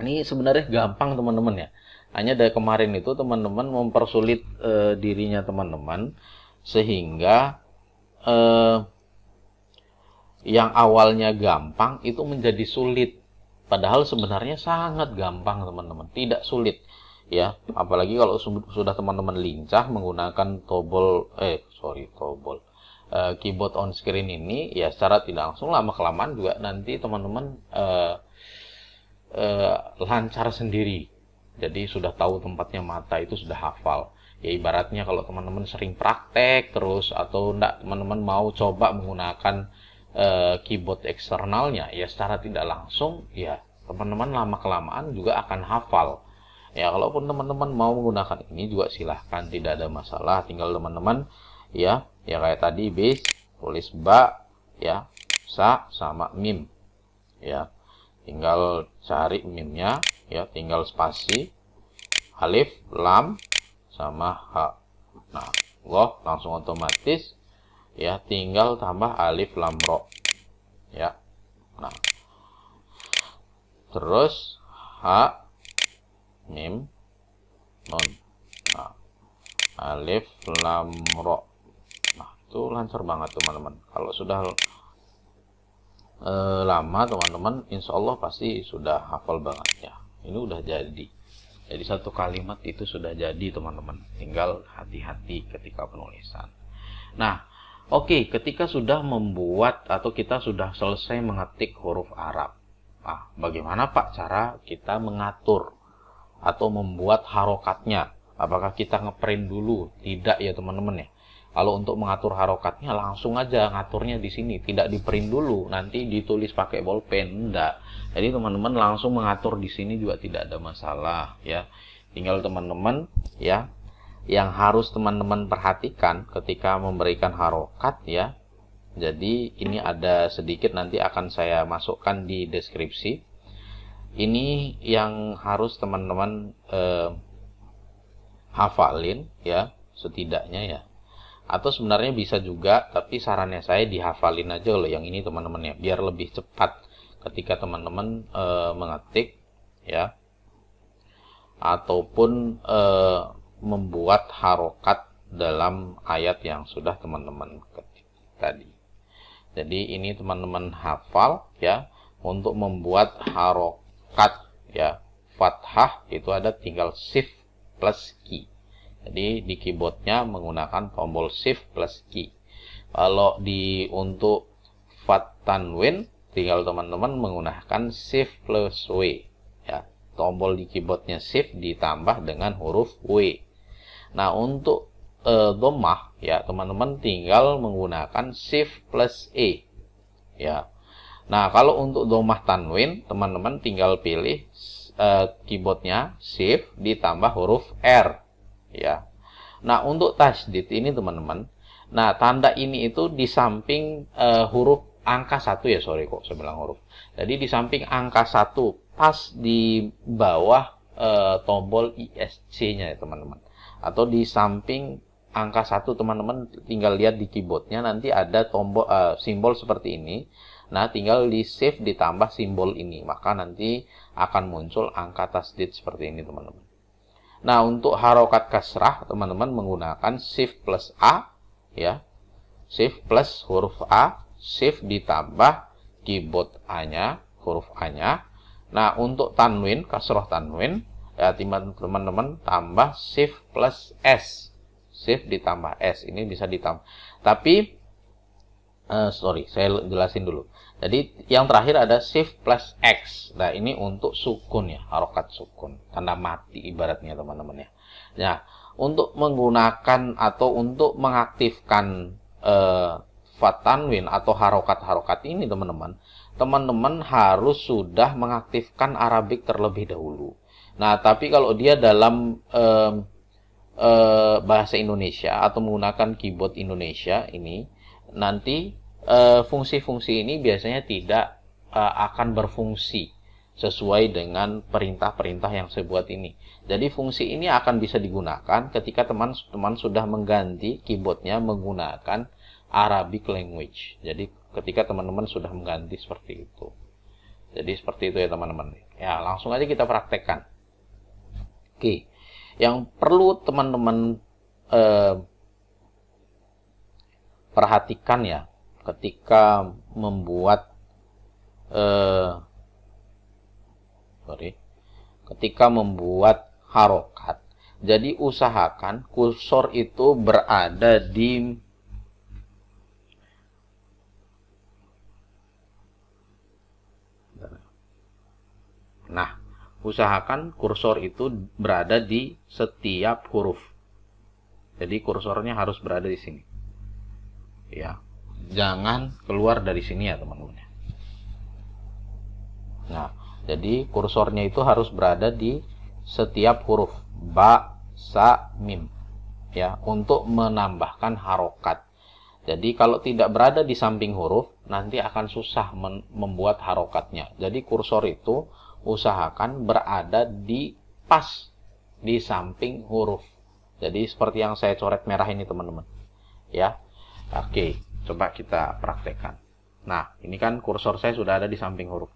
Ini sebenarnya gampang teman-teman ya. Hanya dari kemarin itu teman-teman mempersulit uh, dirinya teman-teman sehingga uh, yang awalnya gampang itu menjadi sulit. Padahal sebenarnya sangat gampang teman-teman, tidak sulit ya apalagi kalau sudah teman-teman lincah menggunakan tombol eh sorry tombol uh, eh, keyboard on screen ini ya secara tidak langsung lama kelamaan juga nanti teman-teman uh, uh, lancar sendiri jadi sudah tahu tempatnya mata itu sudah hafal ya ibaratnya kalau teman-teman sering praktek terus atau enggak teman-teman mau coba menggunakan keyboard eksternalnya ya secara tidak langsung ya teman-teman lama kelamaan juga akan hafal Ya, kalaupun teman-teman mau menggunakan ini juga silahkan, tidak ada masalah. Tinggal teman-teman, ya, ya kayak tadi base, tulis ba, ya, sa, sama mim, ya. Tinggal cari mimnya, ya, tinggal spasi, alif, lam, sama ha. Nah, loh, langsung otomatis, ya, tinggal tambah alif, lam, ro, ya. Nah, terus, ha, mim non nah, alif lam ro nah itu lancar banget teman-teman kalau sudah eh, lama teman-teman insya Allah pasti sudah hafal banget ya ini udah jadi jadi satu kalimat itu sudah jadi teman-teman tinggal hati-hati ketika penulisan nah Oke, okay, ketika sudah membuat atau kita sudah selesai mengetik huruf Arab, ah, bagaimana Pak cara kita mengatur atau membuat harokatnya. Apakah kita ngeprint dulu? Tidak ya teman-teman ya. Kalau untuk mengatur harokatnya langsung aja ngaturnya di sini, tidak di print dulu, nanti ditulis pakai bolpen, enggak. Jadi teman-teman langsung mengatur di sini juga tidak ada masalah ya. Tinggal teman-teman ya yang harus teman-teman perhatikan ketika memberikan harokat ya. Jadi ini ada sedikit nanti akan saya masukkan di deskripsi ini yang harus teman-teman eh, hafalin ya setidaknya ya atau sebenarnya bisa juga tapi sarannya saya dihafalin aja loh yang ini teman-teman ya biar lebih cepat ketika teman-teman eh, mengetik ya ataupun eh, membuat harokat dalam ayat yang sudah teman-teman ketik tadi jadi ini teman-teman hafal ya untuk membuat harok cut ya fathah itu ada tinggal shift plus key jadi di keyboardnya menggunakan tombol shift plus key kalau di untuk fat tanwin tinggal teman-teman menggunakan shift plus w ya tombol di keyboardnya shift ditambah dengan huruf w nah untuk uh, domah ya teman-teman tinggal menggunakan shift plus e ya Nah, kalau untuk domah tanwin, teman-teman tinggal pilih uh, keyboardnya shift ditambah huruf R. Ya. Nah, untuk tasdid ini teman-teman, nah tanda ini itu di samping uh, huruf angka satu ya, sorry kok saya bilang huruf. Jadi di samping angka satu pas di bawah uh, tombol ISC-nya ya teman-teman. Atau di samping angka satu teman-teman tinggal lihat di keyboardnya nanti ada tombol uh, simbol seperti ini Nah, tinggal di save ditambah simbol ini, maka nanti akan muncul angka tasdid seperti ini, teman-teman. Nah, untuk harokat kasrah, teman-teman menggunakan shift plus A, ya. Shift plus huruf A, shift ditambah keyboard A-nya, huruf A-nya. Nah, untuk tanwin, kasrah tanwin, ya teman-teman tambah shift plus S. Shift ditambah S, ini bisa ditambah. Tapi, uh, sorry, saya jelasin dulu jadi yang terakhir ada shift plus X. Nah ini untuk sukun ya, harokat sukun. Tanda mati ibaratnya teman-teman ya. Nah untuk menggunakan atau untuk mengaktifkan uh, fatanwin atau harokat-harokat ini teman-teman, teman-teman harus sudah mengaktifkan Arabik terlebih dahulu. Nah tapi kalau dia dalam uh, uh, bahasa Indonesia atau menggunakan keyboard Indonesia ini, nanti Eh, fungsi-fungsi ini biasanya tidak uh, akan berfungsi sesuai dengan perintah-perintah yang saya buat ini. Jadi fungsi ini akan bisa digunakan ketika teman-teman sudah mengganti keyboardnya menggunakan Arabic language. Jadi ketika teman-teman sudah mengganti seperti itu. Jadi seperti itu ya teman-teman. Ya langsung aja kita praktekkan. Oke, yang perlu teman-teman eh, perhatikan ya ketika membuat eh, sorry, ketika membuat harokat. Jadi usahakan kursor itu berada di Nah, usahakan kursor itu berada di setiap huruf. Jadi kursornya harus berada di sini. Ya, jangan keluar dari sini ya teman-teman nah jadi kursornya itu harus berada di setiap huruf ba sa mim ya untuk menambahkan harokat jadi kalau tidak berada di samping huruf nanti akan susah membuat harokatnya jadi kursor itu usahakan berada di pas di samping huruf jadi seperti yang saya coret merah ini teman-teman ya oke okay. Coba kita praktekkan. Nah, ini kan kursor saya sudah ada di samping huruf.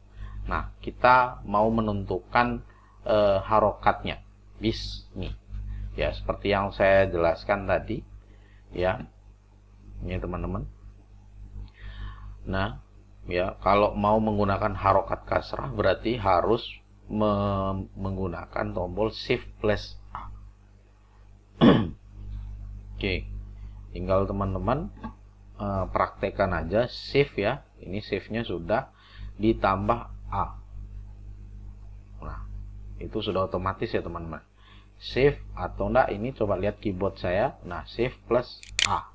Nah, kita mau menentukan e, harokatnya. Bismi. Ya, seperti yang saya jelaskan tadi. Ya. Ini teman-teman. Nah, ya, kalau mau menggunakan harokat kasrah berarti harus me menggunakan tombol shift plus A. Oke. Tinggal teman-teman Eh, praktekan aja save ya ini save nya sudah ditambah A nah itu sudah otomatis ya teman-teman save atau enggak ini coba lihat keyboard saya nah save plus A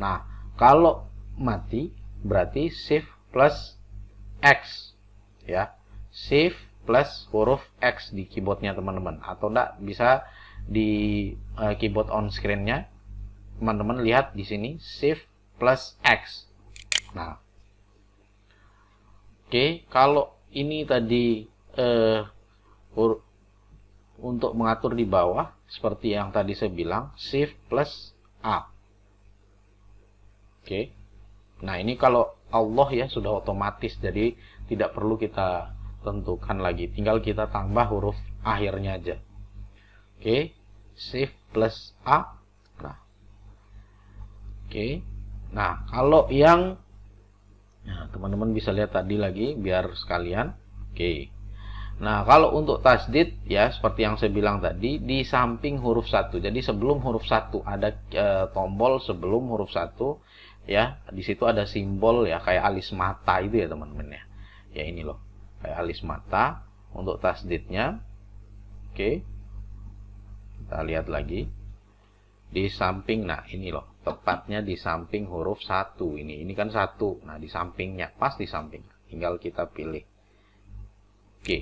nah kalau mati berarti save plus X ya save plus huruf X di keyboardnya teman-teman atau enggak bisa di eh, keyboard on screen-nya teman-teman lihat di sini shift plus X. Nah, oke okay, kalau ini tadi eh, uh, untuk mengatur di bawah seperti yang tadi saya bilang shift plus A. Oke, okay. nah ini kalau Allah ya sudah otomatis jadi tidak perlu kita tentukan lagi, tinggal kita tambah huruf akhirnya aja. Oke, okay. shift plus A Oke. Nah, kalau yang nah, teman-teman bisa lihat tadi lagi biar sekalian. Oke. Nah, kalau untuk tasdid ya seperti yang saya bilang tadi di samping huruf satu. Jadi sebelum huruf satu ada e, tombol sebelum huruf satu ya. Di situ ada simbol ya kayak alis mata itu ya teman-teman ya. Ya ini loh. Kayak alis mata untuk tasdidnya. Oke. Kita lihat lagi. Di samping nah ini loh tepatnya di samping huruf satu ini ini kan satu nah di sampingnya pas di samping tinggal kita pilih oke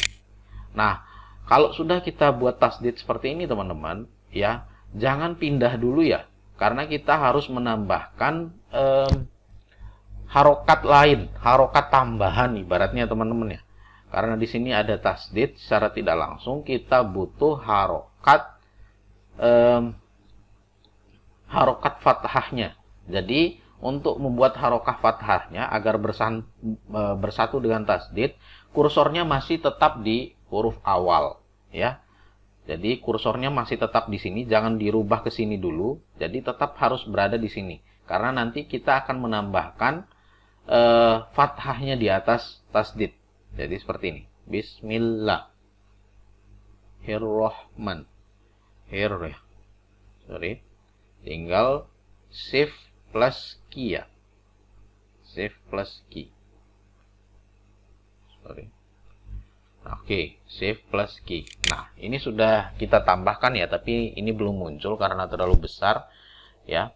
nah kalau sudah kita buat tasdid seperti ini teman-teman ya jangan pindah dulu ya karena kita harus menambahkan um, harokat lain harokat tambahan ibaratnya teman-teman ya karena di sini ada tasdid secara tidak langsung kita butuh harokat um, harokat fathahnya. Jadi untuk membuat harokat fathahnya agar bersan, e, bersatu dengan tasdid, kursornya masih tetap di huruf awal, ya. Jadi kursornya masih tetap di sini, jangan dirubah ke sini dulu. Jadi tetap harus berada di sini karena nanti kita akan menambahkan uh, fathahnya di atas tasdid. Jadi seperti ini. Bismillah. Hirrohman. Hir. Sorry tinggal shift plus key ya shift plus key sorry nah, oke okay, shift plus key nah ini sudah kita tambahkan ya tapi ini belum muncul karena terlalu besar ya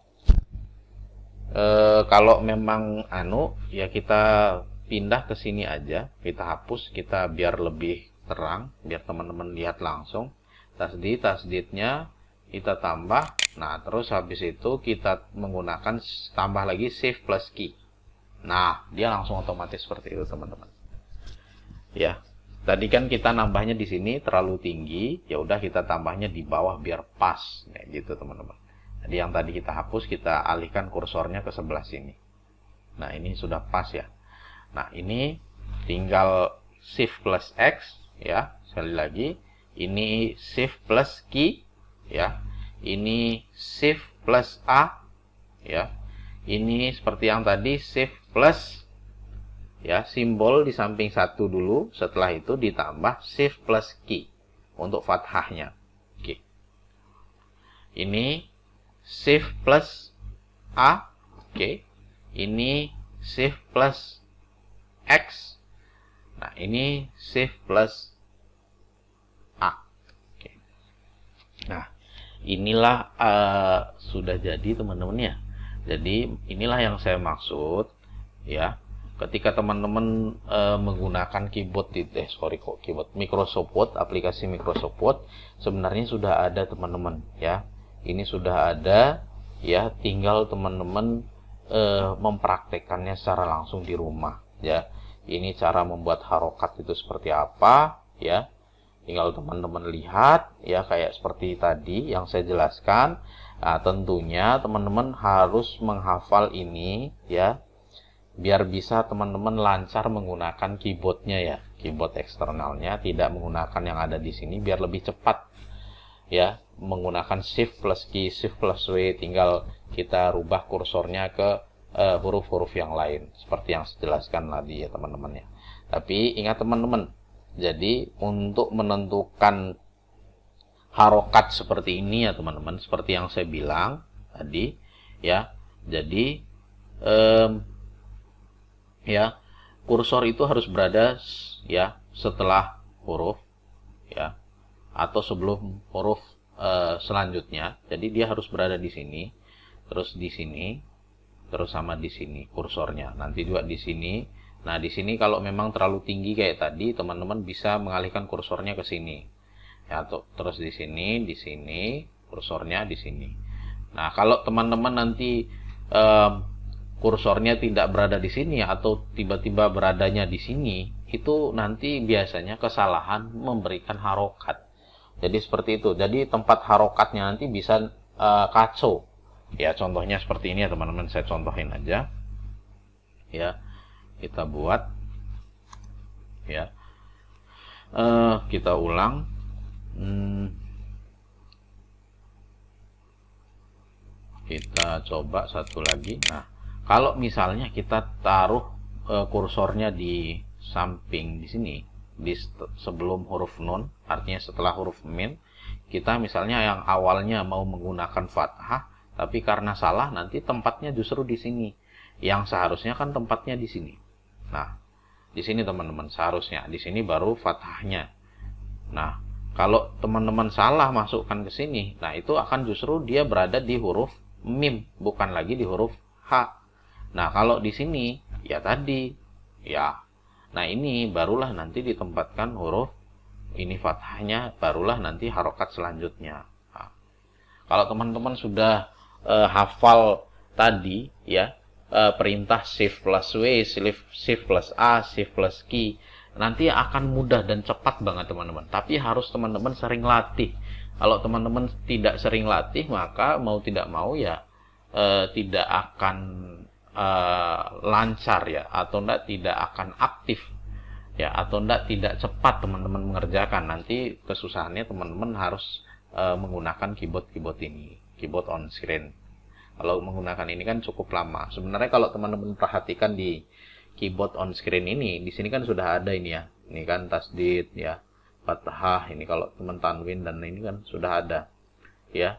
e, kalau memang anu ya kita pindah ke sini aja kita hapus kita biar lebih terang biar teman-teman lihat langsung tasdid tasdidnya kita tambah nah terus habis itu kita menggunakan tambah lagi shift plus key nah dia langsung otomatis seperti itu teman-teman ya tadi kan kita nambahnya di sini terlalu tinggi ya udah kita tambahnya di bawah biar pas nah, gitu teman-teman jadi yang tadi kita hapus kita alihkan kursornya ke sebelah sini nah ini sudah pas ya nah ini tinggal shift plus X ya sekali lagi ini shift plus key ya ini shift plus a ya ini seperti yang tadi shift plus ya simbol di samping satu dulu setelah itu ditambah shift plus key untuk fathahnya oke ini shift plus a oke ini shift plus x nah ini shift plus a oke nah inilah uh, sudah jadi teman-teman ya jadi inilah yang saya maksud ya ketika teman-teman uh, menggunakan keyboard di eh sorry kok keyboard Microsoft Word aplikasi Microsoft Word sebenarnya sudah ada teman-teman ya ini sudah ada ya tinggal teman-teman uh, mempraktekannya secara langsung di rumah ya ini cara membuat harokat itu seperti apa ya tinggal teman-teman lihat ya kayak seperti tadi yang saya jelaskan nah, tentunya teman-teman harus menghafal ini ya biar bisa teman-teman lancar menggunakan keyboardnya ya keyboard eksternalnya tidak menggunakan yang ada di sini biar lebih cepat ya menggunakan shift plus key shift plus w tinggal kita rubah kursornya ke eh, huruf-huruf uh, huruf -huruf yang lain seperti yang saya jelaskan tadi ya teman-teman ya tapi ingat teman-teman jadi untuk menentukan harokat seperti ini ya teman-teman, seperti yang saya bilang tadi ya. Jadi um, ya kursor itu harus berada ya setelah huruf ya atau sebelum huruf uh, selanjutnya. Jadi dia harus berada di sini, terus di sini, terus sama di sini kursornya. Nanti juga di sini Nah, di sini kalau memang terlalu tinggi kayak tadi, teman-teman bisa mengalihkan kursornya ke sini. Ya, terus di sini, di sini, kursornya di sini. Nah, kalau teman-teman nanti eh, kursornya tidak berada di sini atau tiba-tiba beradanya di sini, itu nanti biasanya kesalahan memberikan harokat. Jadi seperti itu. Jadi tempat harokatnya nanti bisa eh, kacau. Ya, contohnya seperti ini ya teman-teman. Saya contohin aja. Ya kita buat ya uh, kita ulang hmm. kita coba satu lagi nah kalau misalnya kita taruh uh, kursornya di samping di sini di sebelum huruf nun artinya setelah huruf min kita misalnya yang awalnya mau menggunakan fathah tapi karena salah nanti tempatnya justru di sini yang seharusnya kan tempatnya di sini Nah, di sini teman-teman seharusnya di sini baru fathahnya. Nah, kalau teman-teman salah masukkan ke sini, nah itu akan justru dia berada di huruf mim, bukan lagi di huruf h. Nah, kalau di sini ya tadi ya. Nah, ini barulah nanti ditempatkan huruf ini fathahnya, barulah nanti harokat selanjutnya. Nah, kalau teman-teman sudah eh, hafal tadi ya, uh, perintah shift plus W, shift, plus A, shift plus Q nanti akan mudah dan cepat banget teman-teman. Tapi harus teman-teman sering latih. Kalau teman-teman tidak sering latih, maka mau tidak mau ya eh, tidak akan eh, lancar ya, atau enggak tidak akan aktif ya, atau enggak tidak cepat teman-teman mengerjakan. Nanti kesusahannya teman-teman harus menggunakan keyboard-keyboard ini, keyboard on screen. Kalau menggunakan ini kan cukup lama. Sebenarnya kalau teman-teman perhatikan di keyboard on screen ini, di sini kan sudah ada ini ya. Ini kan tasdid ya, fathah ini kalau teman tanwin dan ini kan sudah ada. Ya.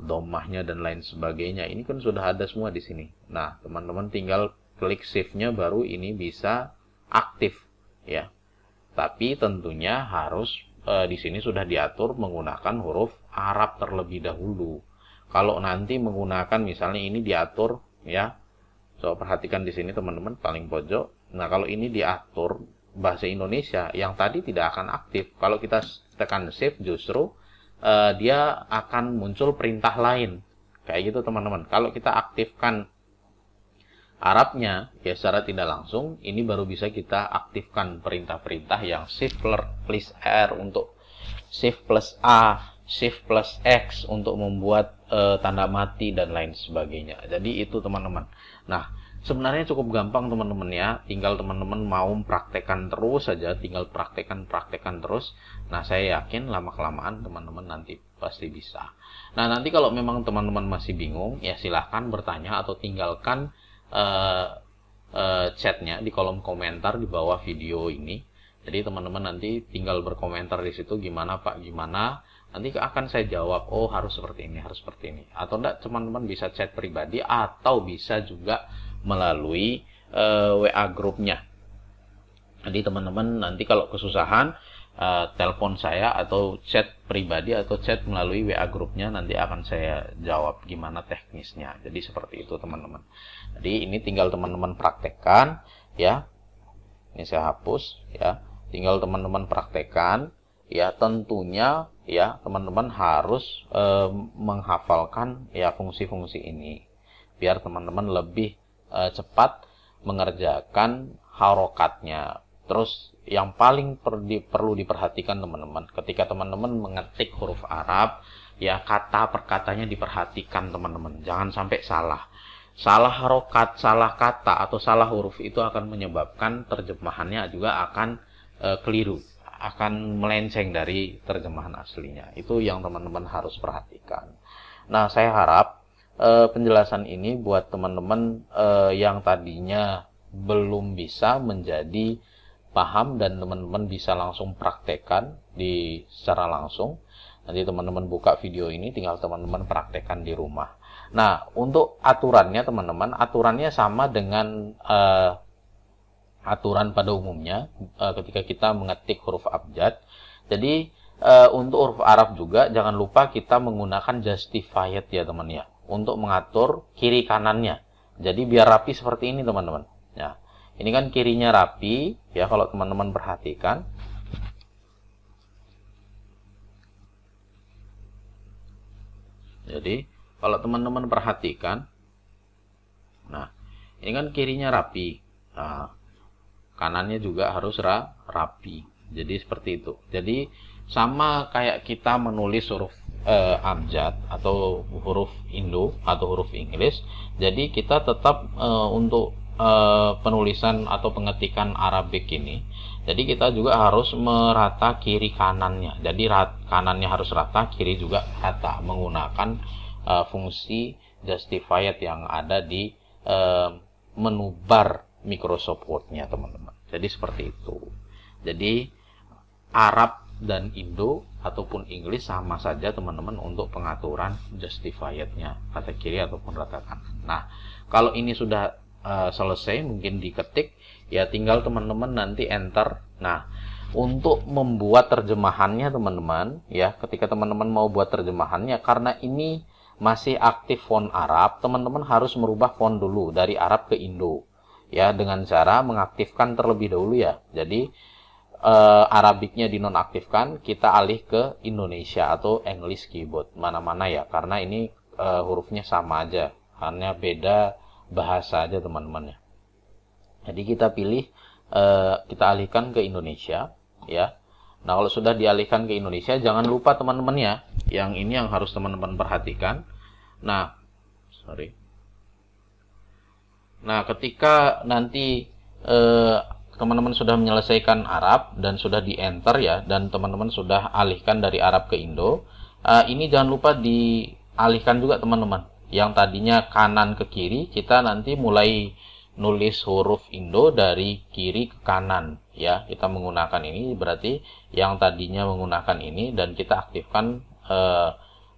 Domahnya dan lain sebagainya. Ini kan sudah ada semua di sini. Nah, teman-teman tinggal klik shift-nya baru ini bisa aktif ya. Tapi tentunya harus e, di sini sudah diatur menggunakan huruf Arab terlebih dahulu kalau nanti menggunakan misalnya ini diatur ya so perhatikan di sini teman-teman paling pojok nah kalau ini diatur bahasa Indonesia yang tadi tidak akan aktif kalau kita tekan save justru uh, dia akan muncul perintah lain kayak gitu teman-teman kalau kita aktifkan Arabnya ya secara tidak langsung ini baru bisa kita aktifkan perintah-perintah yang shift plus R untuk shift plus A shift plus X untuk membuat uh, tanda mati dan lain sebagainya. Jadi itu teman-teman. Nah, sebenarnya cukup gampang teman-teman ya. Tinggal teman-teman mau praktekkan terus saja, tinggal praktekkan praktekan terus. Nah, saya yakin lama kelamaan teman-teman nanti pasti bisa. Nah, nanti kalau memang teman-teman masih bingung, ya silahkan bertanya atau tinggalkan uh, uh, chatnya di kolom komentar di bawah video ini. Jadi teman-teman nanti tinggal berkomentar di situ gimana Pak, gimana nanti akan saya jawab oh harus seperti ini harus seperti ini atau enggak teman-teman bisa chat pribadi atau bisa juga melalui uh, eh, WA grupnya jadi teman-teman nanti kalau kesusahan uh, telepon saya atau chat pribadi atau chat melalui WA grupnya nanti akan saya jawab gimana teknisnya jadi seperti itu teman-teman jadi ini tinggal teman-teman praktekkan ya ini saya hapus ya tinggal teman-teman praktekkan ya tentunya ya teman-teman harus e, menghafalkan ya fungsi-fungsi ini biar teman-teman lebih e, cepat mengerjakan harokatnya terus yang paling per, di, perlu diperhatikan teman-teman ketika teman-teman mengetik huruf Arab ya kata perkatanya diperhatikan teman-teman jangan sampai salah salah harokat, salah kata atau salah huruf itu akan menyebabkan terjemahannya juga akan e, keliru akan melenceng dari terjemahan aslinya. Itu yang teman-teman harus perhatikan. Nah, saya harap eh, penjelasan ini buat teman-teman eh, yang tadinya belum bisa menjadi paham dan teman-teman bisa langsung praktekkan di secara langsung. Nanti teman-teman buka video ini tinggal teman-teman praktekkan di rumah. Nah, untuk aturannya teman-teman, aturannya sama dengan eh, aturan pada umumnya uh, ketika kita mengetik huruf abjad. Jadi uh, untuk huruf Arab juga jangan lupa kita menggunakan justified ya teman ya untuk mengatur kiri kanannya. Jadi biar rapi seperti ini teman-teman. Ya. Ini kan kirinya rapi ya kalau teman-teman perhatikan. Jadi kalau teman-teman perhatikan, nah ini kan kirinya rapi. Nah, kanannya juga harus ra rapi jadi seperti itu jadi sama kayak kita menulis huruf eh, abjad atau huruf Indo atau huruf Inggris jadi kita tetap eh, untuk eh, penulisan atau pengetikan Arabik ini jadi kita juga harus merata kiri kanannya jadi rat, kanannya harus rata kiri juga rata menggunakan uh, fungsi justified yang ada di uh, menu bar Microsoft Word-nya teman-teman jadi seperti itu. Jadi Arab dan Indo ataupun Inggris sama saja teman-teman untuk pengaturan justifiednya rata kiri ataupun rata kanan. Nah, kalau ini sudah uh, selesai mungkin diketik ya tinggal teman-teman nanti enter. Nah, untuk membuat terjemahannya teman-teman ya ketika teman-teman mau buat terjemahannya karena ini masih aktif font Arab, teman-teman harus merubah font dulu dari Arab ke Indo ya dengan cara mengaktifkan terlebih dahulu ya. Jadi uh, Arabiknya dinonaktifkan, kita alih ke Indonesia atau English keyboard mana-mana ya, karena ini uh, hurufnya sama aja, hanya beda bahasa aja teman-teman ya. Jadi kita pilih uh, kita alihkan ke Indonesia ya. Nah kalau sudah dialihkan ke Indonesia, jangan lupa teman-teman ya, yang ini yang harus teman-teman perhatikan. Nah, sorry. Nah, ketika nanti eh, teman-teman eh, sudah menyelesaikan Arab dan sudah di enter ya, dan teman-teman sudah alihkan dari Arab ke Indo, eh, ini jangan lupa dialihkan juga teman-teman. Yang tadinya kanan ke kiri, kita nanti mulai nulis huruf Indo dari kiri ke kanan ya kita menggunakan ini berarti yang tadinya menggunakan ini dan kita aktifkan eh,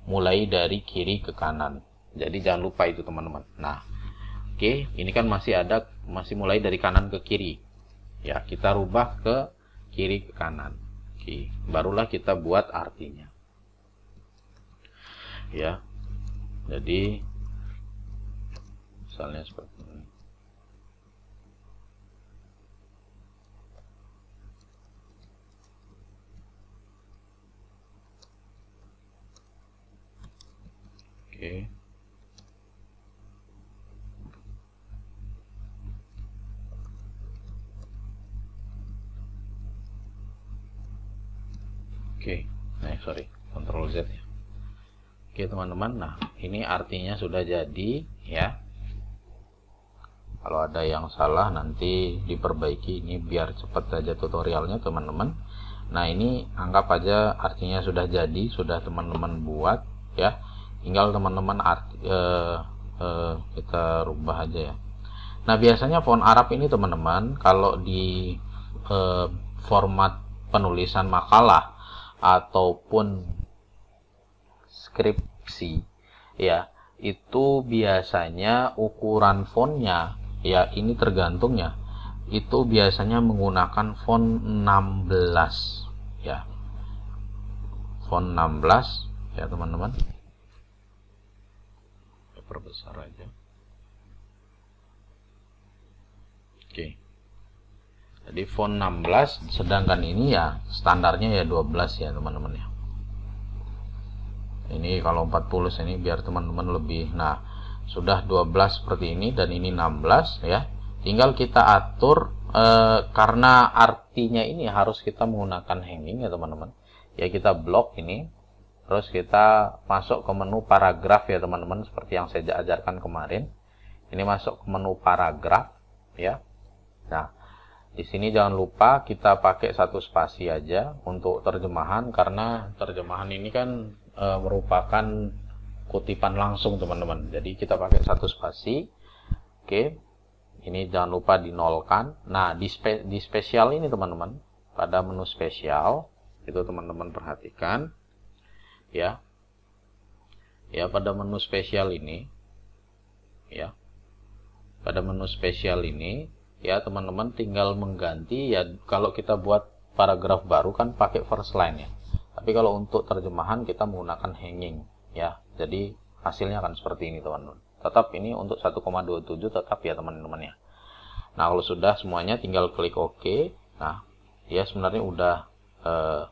mulai dari kiri ke kanan jadi jangan lupa itu teman-teman nah Oke, ini kan masih ada masih mulai dari kanan ke kiri. Ya, kita rubah ke kiri ke kanan. Oke, barulah kita buat artinya. Ya. Jadi misalnya seperti ini. Oke. Okay. Oke, nah sorry, Ctrl Z ya. Oke teman-teman, nah ini artinya sudah jadi ya. Kalau ada yang salah nanti diperbaiki ini biar cepat saja tutorialnya teman-teman. Nah ini anggap aja artinya sudah jadi, sudah teman-teman buat ya. Tinggal teman-teman eh, eh, kita rubah aja ya. Nah biasanya font Arab ini teman-teman kalau di eh, format penulisan makalah ataupun skripsi ya itu biasanya ukuran fontnya ya ini tergantungnya itu biasanya menggunakan font 16 ya font 16 ya teman-teman perbesar aja oke okay. Jadi font 16 sedangkan ini ya standarnya ya 12 ya teman-teman ya. Ini kalau 40 ini biar teman-teman lebih. Nah, sudah 12 seperti ini dan ini 16 ya. Tinggal kita atur eh, karena artinya ini harus kita menggunakan hanging ya teman-teman. Ya kita blok ini terus kita masuk ke menu paragraf ya teman-teman seperti yang saya ajarkan kemarin ini masuk ke menu paragraf ya nah di sini jangan lupa kita pakai satu spasi aja untuk terjemahan karena terjemahan ini kan e, merupakan kutipan langsung teman-teman. Jadi kita pakai satu spasi. Oke. Ini jangan lupa dinolkan. Nah, di, spe, di spesial ini teman-teman, pada menu spesial itu teman-teman perhatikan ya. Ya, pada menu spesial ini ya. Pada menu spesial ini ya teman-teman tinggal mengganti ya kalau kita buat paragraf baru kan pakai first line ya tapi kalau untuk terjemahan kita menggunakan hanging ya jadi hasilnya akan seperti ini teman-teman tetap ini untuk 1,27 tetap ya teman-teman ya nah kalau sudah semuanya tinggal klik OK nah ya sebenarnya udah eh,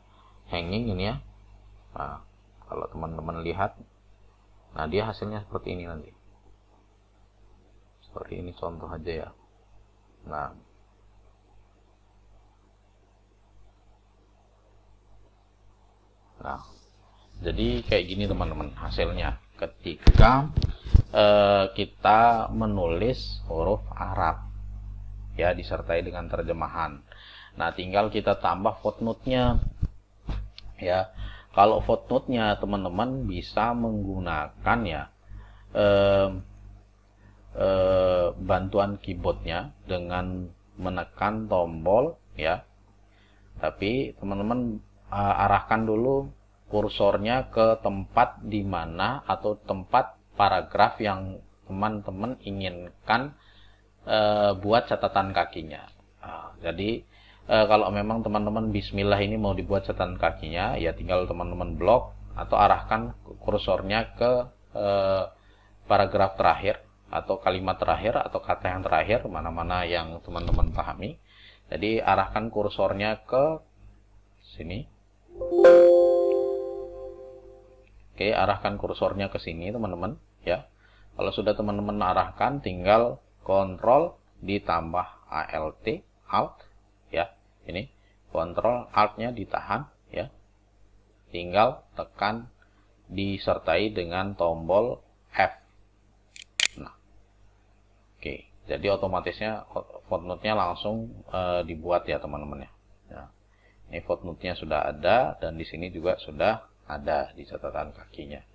hanging ini ya nah kalau teman-teman lihat nah dia hasilnya seperti ini nanti seperti ini contoh aja ya Nah, nah, jadi kayak gini teman-teman hasilnya ketika eh, kita menulis huruf Arab ya disertai dengan terjemahan. Nah, tinggal kita tambah footnote-nya. Ya. Kalau footnote-nya teman-teman bisa menggunakan ya eh, e, bantuan keyboardnya dengan menekan tombol ya tapi teman-teman e, arahkan dulu kursornya ke tempat di mana atau tempat paragraf yang teman-teman inginkan e, buat catatan kakinya nah, jadi e, kalau memang teman-teman Bismillah ini mau dibuat catatan kakinya ya tinggal teman-teman blok atau arahkan kursornya ke eh, paragraf terakhir atau kalimat terakhir atau kata yang terakhir mana-mana yang teman-teman pahami. Jadi arahkan kursornya ke sini. Oke, arahkan kursornya ke sini teman-teman ya. Kalau sudah teman-teman arahkan tinggal kontrol ditambah ALT alt ya. Ini kontrol alt-nya ditahan ya. Tinggal tekan disertai dengan tombol F jadi otomatisnya footnote-nya langsung uh, dibuat ya teman-teman ya. ya. Ini footnote-nya sudah ada dan di sini juga sudah ada di catatan kakinya.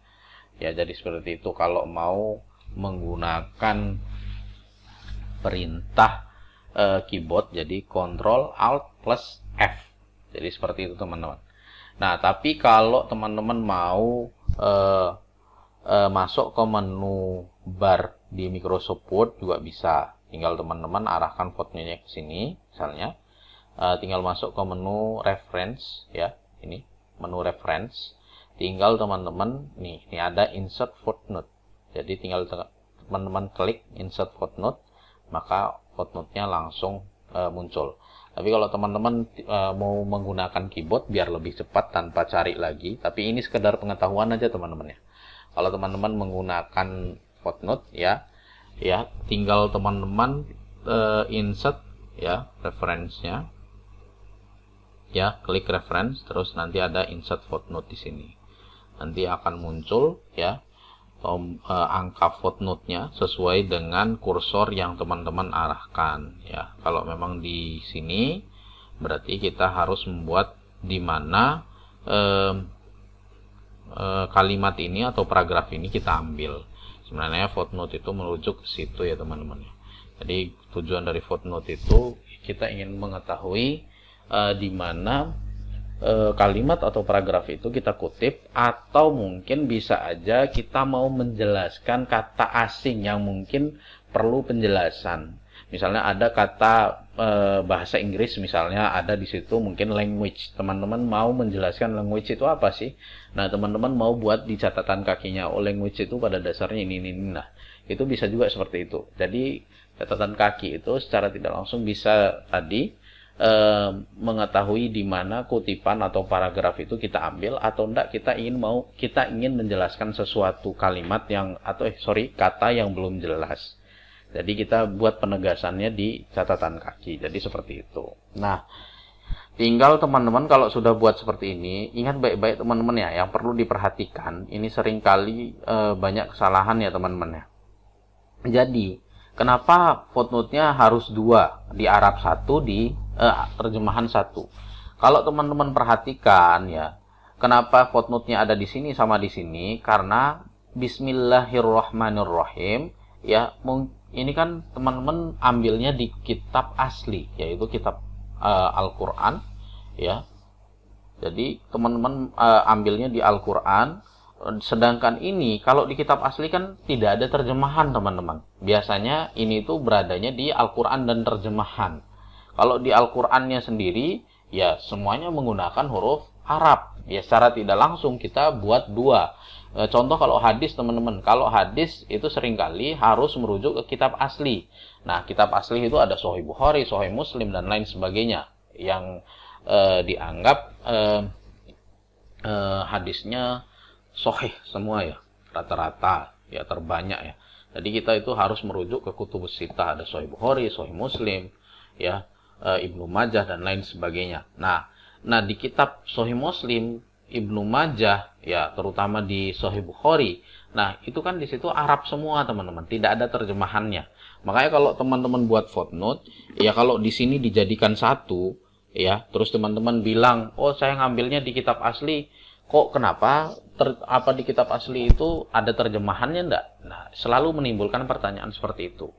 Ya jadi seperti itu kalau mau menggunakan perintah uh, keyboard jadi Control Alt plus F. Jadi seperti itu teman-teman. Nah tapi kalau teman-teman mau uh, masuk ke menu bar di Microsoft Word juga bisa. Tinggal teman-teman arahkan fotonya ke sini, misalnya. E, tinggal masuk ke menu reference, ya. Ini menu reference. Tinggal teman-teman, nih, ini ada insert footnote. Jadi tinggal teman-teman klik insert footnote, maka footnote-nya langsung e, muncul. Tapi kalau teman-teman e, mau menggunakan keyboard biar lebih cepat tanpa cari lagi, tapi ini sekedar pengetahuan aja teman-teman ya. Kalau teman-teman menggunakan footnote ya ya tinggal teman-teman uh, insert ya referensinya ya klik reference terus nanti ada insert footnote di sini nanti akan muncul ya um, uh, angka footnote-nya sesuai dengan kursor yang teman-teman arahkan ya kalau memang di sini berarti kita harus membuat di mana um, kalimat ini atau paragraf ini kita ambil Sebenarnya footnote itu merujuk ke situ ya teman-teman. Ya. Jadi tujuan dari footnote itu kita ingin mengetahui uh, di mana eh, kalimat atau paragraf itu kita kutip atau mungkin bisa aja kita mau menjelaskan kata asing yang mungkin perlu penjelasan. Misalnya ada kata e, bahasa Inggris misalnya ada di situ mungkin language. Teman-teman mau menjelaskan language itu apa sih? Nah, teman-teman mau buat di catatan kakinya, oh language itu pada dasarnya ini ini, ini. Nah, itu bisa juga seperti itu. Jadi catatan kaki itu secara tidak langsung bisa tadi e, mengetahui di mana kutipan atau paragraf itu kita ambil atau enggak kita ingin mau kita ingin menjelaskan sesuatu kalimat yang atau eh, sorry kata yang belum jelas. Jadi kita buat penegasannya di catatan kaki. Jadi seperti itu. Nah, tinggal teman-teman kalau sudah buat seperti ini, ingat baik-baik teman-teman ya, yang perlu diperhatikan, ini seringkali e, banyak kesalahan ya teman-teman ya. Jadi, kenapa footnote-nya harus dua, di Arab satu, di e, terjemahan satu. Kalau teman-teman perhatikan ya, kenapa footnote-nya ada di sini sama di sini? Karena Bismillahirrahmanirrahim ya mungkin ini kan teman-teman ambilnya di kitab asli yaitu kitab uh, Al-Qur'an ya. Jadi teman-teman uh, ambilnya di Al-Qur'an sedangkan ini kalau di kitab asli kan tidak ada terjemahan teman-teman. Biasanya ini itu beradanya di Al-Qur'an dan terjemahan. Kalau di Al-Qur'annya sendiri ya semuanya menggunakan huruf Arab. Ya secara tidak langsung kita buat dua E, contoh kalau hadis teman-teman, kalau hadis itu seringkali harus merujuk ke kitab asli. Nah, kitab asli itu ada Sahih Bukhari, Sahih Muslim dan lain sebagainya yang e, dianggap e, e, hadisnya sahih semua ya, rata-rata ya terbanyak ya. Jadi kita itu harus merujuk ke kutubus sita ada Sahih Bukhari, Sahih Muslim, ya e, Ibnu Majah dan lain sebagainya. Nah, nah di kitab Sahih Muslim Ibnu Majah ya terutama di Sahih Bukhari nah itu kan di situ Arab semua teman-teman tidak ada terjemahannya makanya kalau teman-teman buat footnote ya kalau di sini dijadikan satu ya terus teman-teman bilang oh saya ngambilnya di kitab asli kok kenapa ter, apa di kitab asli itu ada terjemahannya enggak? nah selalu menimbulkan pertanyaan seperti itu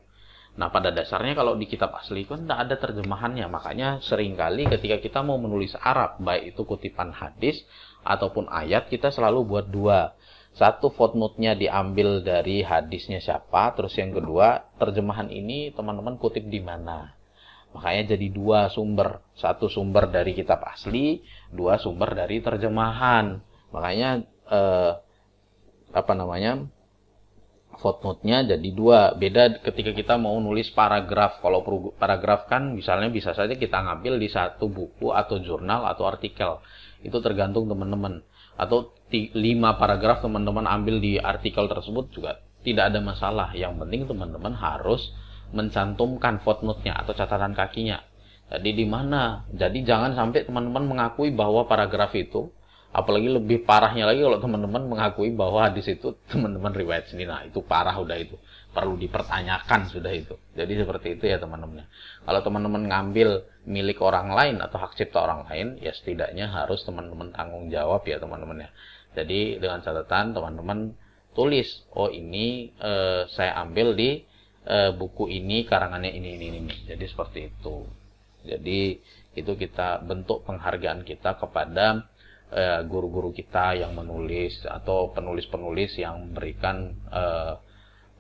Nah, pada dasarnya kalau di kitab asli kan tidak ada terjemahannya. Makanya seringkali ketika kita mau menulis Arab, baik itu kutipan hadis ataupun ayat kita selalu buat dua. Satu footnote-nya diambil dari hadisnya siapa, terus yang kedua terjemahan ini teman-teman kutip di mana. Makanya jadi dua sumber, satu sumber dari kitab asli, dua sumber dari terjemahan. Makanya eh, apa namanya? footnote-nya jadi dua. Beda ketika kita mau nulis paragraf. Kalau paragraf kan misalnya bisa saja kita ngambil di satu buku atau jurnal atau artikel. Itu tergantung teman-teman. Atau lima paragraf teman-teman ambil di artikel tersebut juga tidak ada masalah. Yang penting teman-teman harus mencantumkan footnote-nya atau catatan kakinya. Jadi di mana? Jadi jangan sampai teman-teman mengakui bahwa paragraf itu apalagi lebih parahnya lagi kalau teman-teman mengakui bahwa hadis itu teman-teman riwayat sendiri. Nah, itu parah udah itu perlu dipertanyakan sudah itu. Jadi seperti itu ya teman-teman. Kalau teman-teman ngambil milik orang lain atau hak cipta orang lain, ya setidaknya harus teman-teman tanggung jawab ya teman-teman ya. Jadi dengan catatan teman-teman tulis, oh ini eh, saya ambil di eh, buku ini karangannya ini ini ini. Jadi seperti itu. Jadi itu kita bentuk penghargaan kita kepada eh, guru-guru kita yang menulis atau penulis-penulis yang memberikan eh,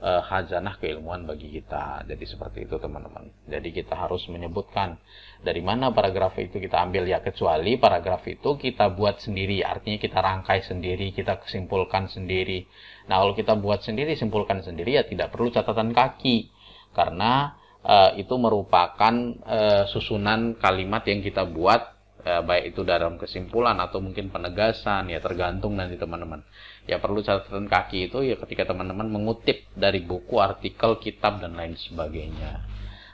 uh, eh, hazanah keilmuan bagi kita. Jadi seperti itu teman-teman. Jadi kita harus menyebutkan dari mana paragraf itu kita ambil ya kecuali paragraf itu kita buat sendiri. Artinya kita rangkai sendiri, kita kesimpulkan sendiri. Nah kalau kita buat sendiri, simpulkan sendiri ya tidak perlu catatan kaki karena uh, itu merupakan uh, susunan kalimat yang kita buat eh, baik itu dalam kesimpulan atau mungkin penegasan ya tergantung nanti teman-teman ya perlu catatan kaki itu ya ketika teman-teman mengutip dari buku artikel kitab dan lain sebagainya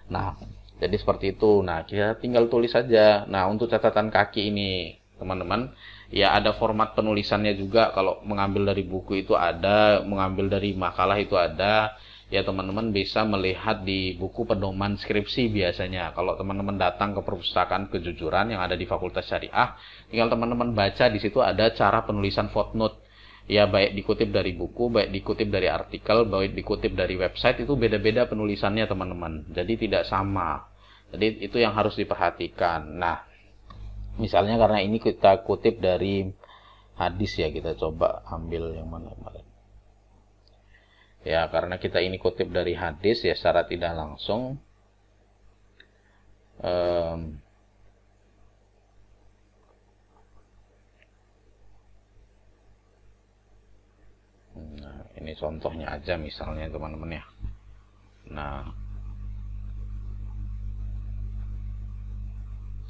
nah jadi seperti itu nah kita tinggal tulis saja nah untuk catatan kaki ini teman-teman ya ada format penulisannya juga kalau mengambil dari buku itu ada mengambil dari makalah itu ada ya teman-teman bisa melihat di buku pedoman skripsi biasanya. Kalau teman-teman datang ke perpustakaan kejujuran yang ada di Fakultas Syariah, tinggal teman-teman baca di situ ada cara penulisan footnote. Ya baik dikutip dari buku, baik dikutip dari artikel, baik dikutip dari website itu beda-beda penulisannya teman-teman. Jadi tidak sama. Jadi itu yang harus diperhatikan. Nah, misalnya karena ini kita kutip dari hadis ya kita coba ambil yang mana -mana. Ya, karena kita ini kutip dari hadis ya secara tidak langsung um, Nah, ini contohnya aja misalnya teman-teman ya. Nah,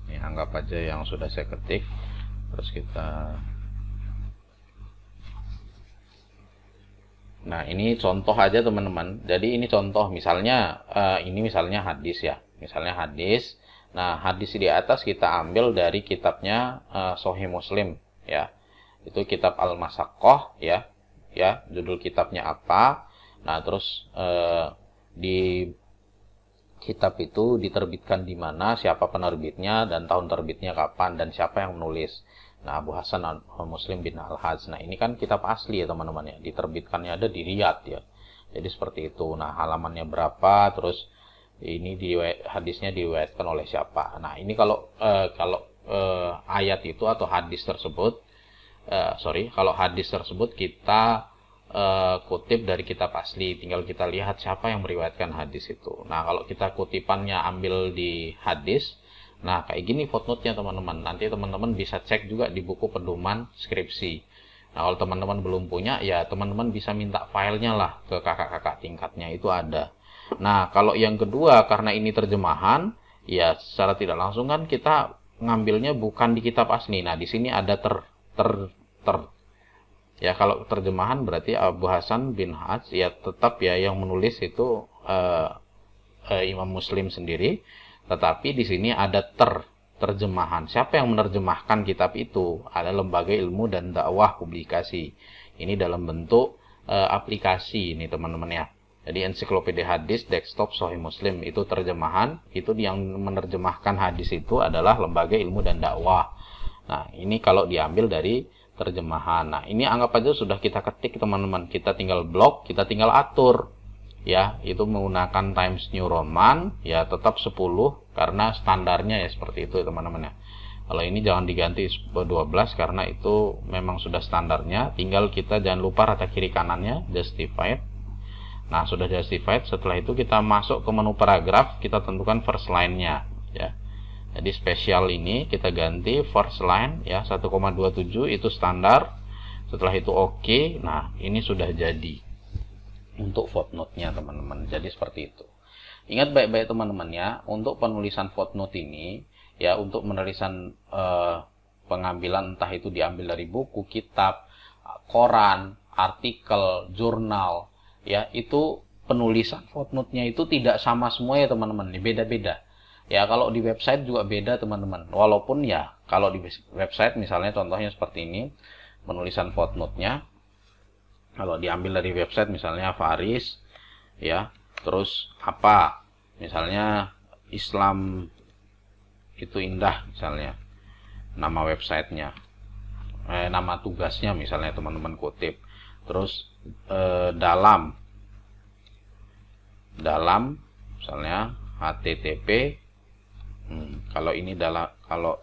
ini anggap aja yang sudah saya ketik, terus kita Nah, ini contoh aja teman-teman. Jadi ini contoh misalnya uh, ini misalnya hadis ya. Misalnya hadis. Nah, hadis di atas kita ambil dari kitabnya uh, eh, Sohi Muslim ya. Itu kitab al masakoh ya. Ya, judul kitabnya apa? Nah, terus uh, di kitab itu diterbitkan di mana, siapa penerbitnya dan tahun terbitnya kapan dan siapa yang menulis. Nah, Abu Hasan eh, Muslim bin al haz Nah, ini kan kitab asli ya, teman-teman ya. Diterbitkannya ada di Riyadh ya. Jadi seperti itu. Nah, halamannya berapa, terus ini di hadisnya diriwayatkan oleh siapa. Nah, ini kalau eh, kalau eh, ayat itu atau hadis tersebut eh, sorry, kalau hadis tersebut kita eh, kutip dari kitab asli, tinggal kita lihat siapa yang meriwayatkan hadis itu. Nah, kalau kita kutipannya ambil di hadis Nah, kayak gini footnote-nya teman-teman. Nanti teman-teman bisa cek juga di buku pedoman skripsi. Nah, kalau teman-teman belum punya, ya teman-teman bisa minta filenya lah ke kakak-kakak tingkatnya, itu ada. Nah, kalau yang kedua, karena ini terjemahan, ya secara tidak langsung kan kita ngambilnya bukan di kitab asli. Nah, di sini ada ter, ter, ter. Ya, kalau terjemahan berarti Abu Hasan bin Haj, ya tetap ya yang menulis itu uh, Imam Muslim sendiri tetapi di sini ada ter terjemahan. Siapa yang menerjemahkan kitab itu? Ada lembaga ilmu dan dakwah publikasi. Ini dalam bentuk e, aplikasi ini teman-teman ya. Jadi ensiklopedia hadis desktop sohi Muslim itu terjemahan, itu yang menerjemahkan hadis itu adalah lembaga ilmu dan dakwah. Nah, ini kalau diambil dari terjemahan. Nah, ini anggap aja sudah kita ketik teman-teman. Kita tinggal blok, kita tinggal atur. Ya, itu menggunakan Times New Roman, ya tetap 10 karena standarnya ya seperti itu ya, teman-teman ya kalau ini jangan diganti 12 karena itu memang sudah standarnya tinggal kita jangan lupa rata kiri kanannya justified nah sudah justified setelah itu kita masuk ke menu paragraf kita tentukan first line nya ya jadi spesial ini kita ganti first line ya 1,27 itu standar setelah itu oke okay. nah ini sudah jadi untuk footnote nya teman-teman jadi seperti itu Ingat baik-baik teman-teman ya, untuk penulisan footnote ini, ya untuk penulisan eh, pengambilan entah itu diambil dari buku, kitab, koran, artikel, jurnal, ya itu penulisan footnote-nya itu tidak sama semua ya teman-teman, beda-beda. Ya kalau di website juga beda teman-teman. Walaupun ya kalau di website misalnya contohnya seperti ini, penulisan footnote-nya kalau diambil dari website misalnya Faris, ya terus apa misalnya Islam itu indah misalnya nama websitenya eh, nama tugasnya misalnya teman-teman kutip terus eh, dalam dalam misalnya http hmm, kalau ini dalam kalau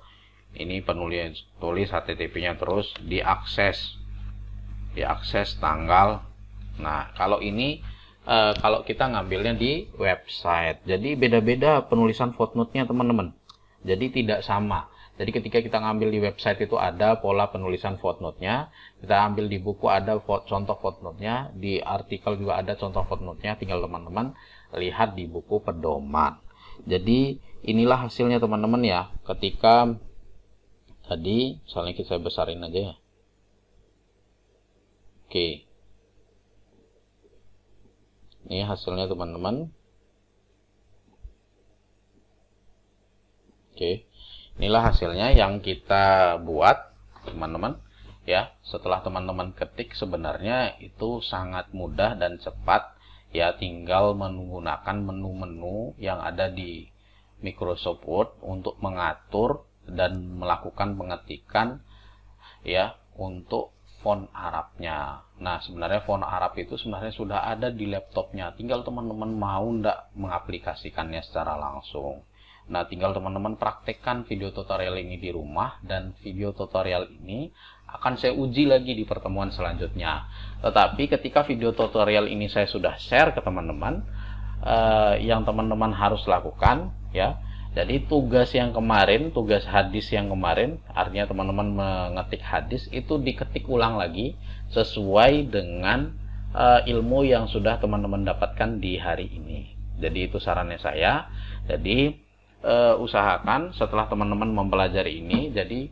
ini penulis tulis http-nya terus diakses diakses tanggal nah kalau ini uh, kalau kita ngambilnya di website. Jadi beda-beda penulisan footnote-nya teman-teman. Jadi tidak sama. Jadi ketika kita ngambil di website itu ada pola penulisan footnote-nya, kita ambil di buku ada contoh footnote-nya, di artikel juga ada contoh footnote-nya, tinggal teman-teman lihat di buku pedoman. Jadi inilah hasilnya teman-teman ya, ketika tadi misalnya kita besarin aja ya. Oke. Okay. Ini hasilnya teman-teman. Oke. Inilah hasilnya yang kita buat, teman-teman. Ya, setelah teman-teman ketik sebenarnya itu sangat mudah dan cepat ya tinggal menggunakan menu-menu yang ada di Microsoft Word untuk mengatur dan melakukan pengetikan ya untuk font Arabnya. Nah, sebenarnya font Arab itu sebenarnya sudah ada di laptopnya. Tinggal teman-teman mau ndak mengaplikasikannya secara langsung. Nah, tinggal teman-teman praktekkan video tutorial ini di rumah dan video tutorial ini akan saya uji lagi di pertemuan selanjutnya. Tetapi ketika video tutorial ini saya sudah share ke teman-teman, eh, yang teman-teman harus lakukan ya jadi tugas yang kemarin, tugas hadis yang kemarin, artinya teman-teman mengetik hadis itu diketik ulang lagi sesuai dengan uh, ilmu yang sudah teman-teman dapatkan di hari ini. Jadi itu sarannya saya. Jadi uh, usahakan setelah teman-teman mempelajari ini, jadi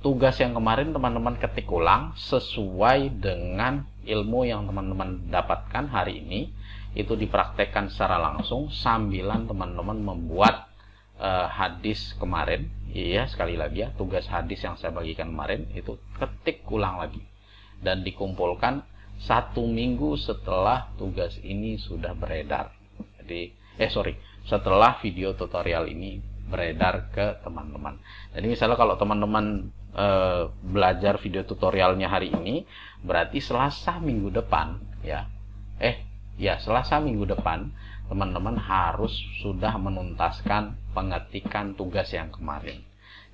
tugas yang kemarin teman-teman ketik ulang sesuai dengan ilmu yang teman-teman dapatkan hari ini itu dipraktekkan secara langsung sambilan teman-teman membuat uh, hadis kemarin, iya sekali lagi ya, tugas hadis yang saya bagikan kemarin itu ketik ulang lagi dan dikumpulkan satu minggu setelah tugas ini sudah beredar. Jadi, eh sorry, setelah video tutorial ini beredar ke teman-teman. Jadi misalnya kalau teman-teman e, belajar video tutorialnya hari ini, berarti Selasa minggu depan, ya, eh, ya Selasa minggu depan teman-teman harus sudah menuntaskan pengetikan tugas yang kemarin.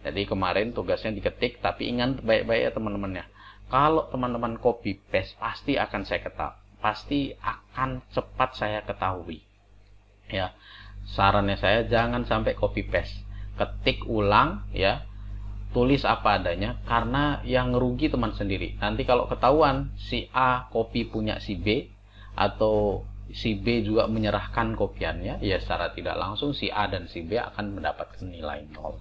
Jadi kemarin tugasnya diketik, tapi ingat baik-baik ya teman-teman ya. Kalau teman-teman copy paste, pasti akan saya ketahui, pasti akan cepat saya ketahui. Ya, sarannya saya jangan sampai copy paste, ketik ulang ya, tulis apa adanya, karena yang rugi teman sendiri. Nanti kalau ketahuan si A copy punya si B atau si B juga menyerahkan kopiannya, ya secara tidak langsung si A dan si B akan mendapatkan nilai nol.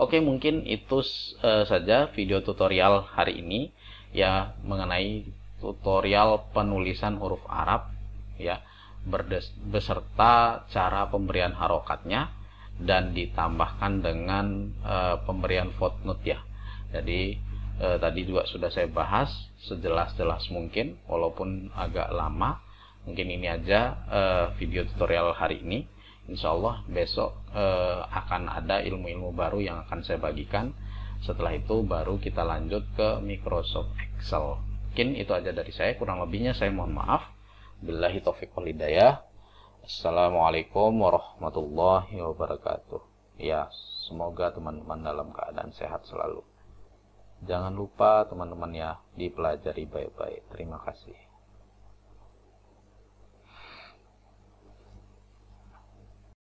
Oke, mungkin itu uh, saja video tutorial hari ini ya mengenai tutorial penulisan huruf Arab ya berdes, beserta cara pemberian harokatnya dan ditambahkan dengan uh, pemberian footnote ya. Jadi eh, tadi juga sudah saya bahas sejelas-jelas mungkin walaupun agak lama mungkin ini aja uh, video tutorial hari ini insya Allah besok uh, akan ada ilmu-ilmu baru yang akan saya bagikan setelah itu baru kita lanjut ke Microsoft Excel mungkin itu aja dari saya kurang lebihnya saya mohon maaf Billahi taufiq wal hidayah Assalamualaikum warahmatullahi wabarakatuh ya semoga teman-teman dalam keadaan sehat selalu jangan lupa teman-teman ya dipelajari baik-baik terima kasih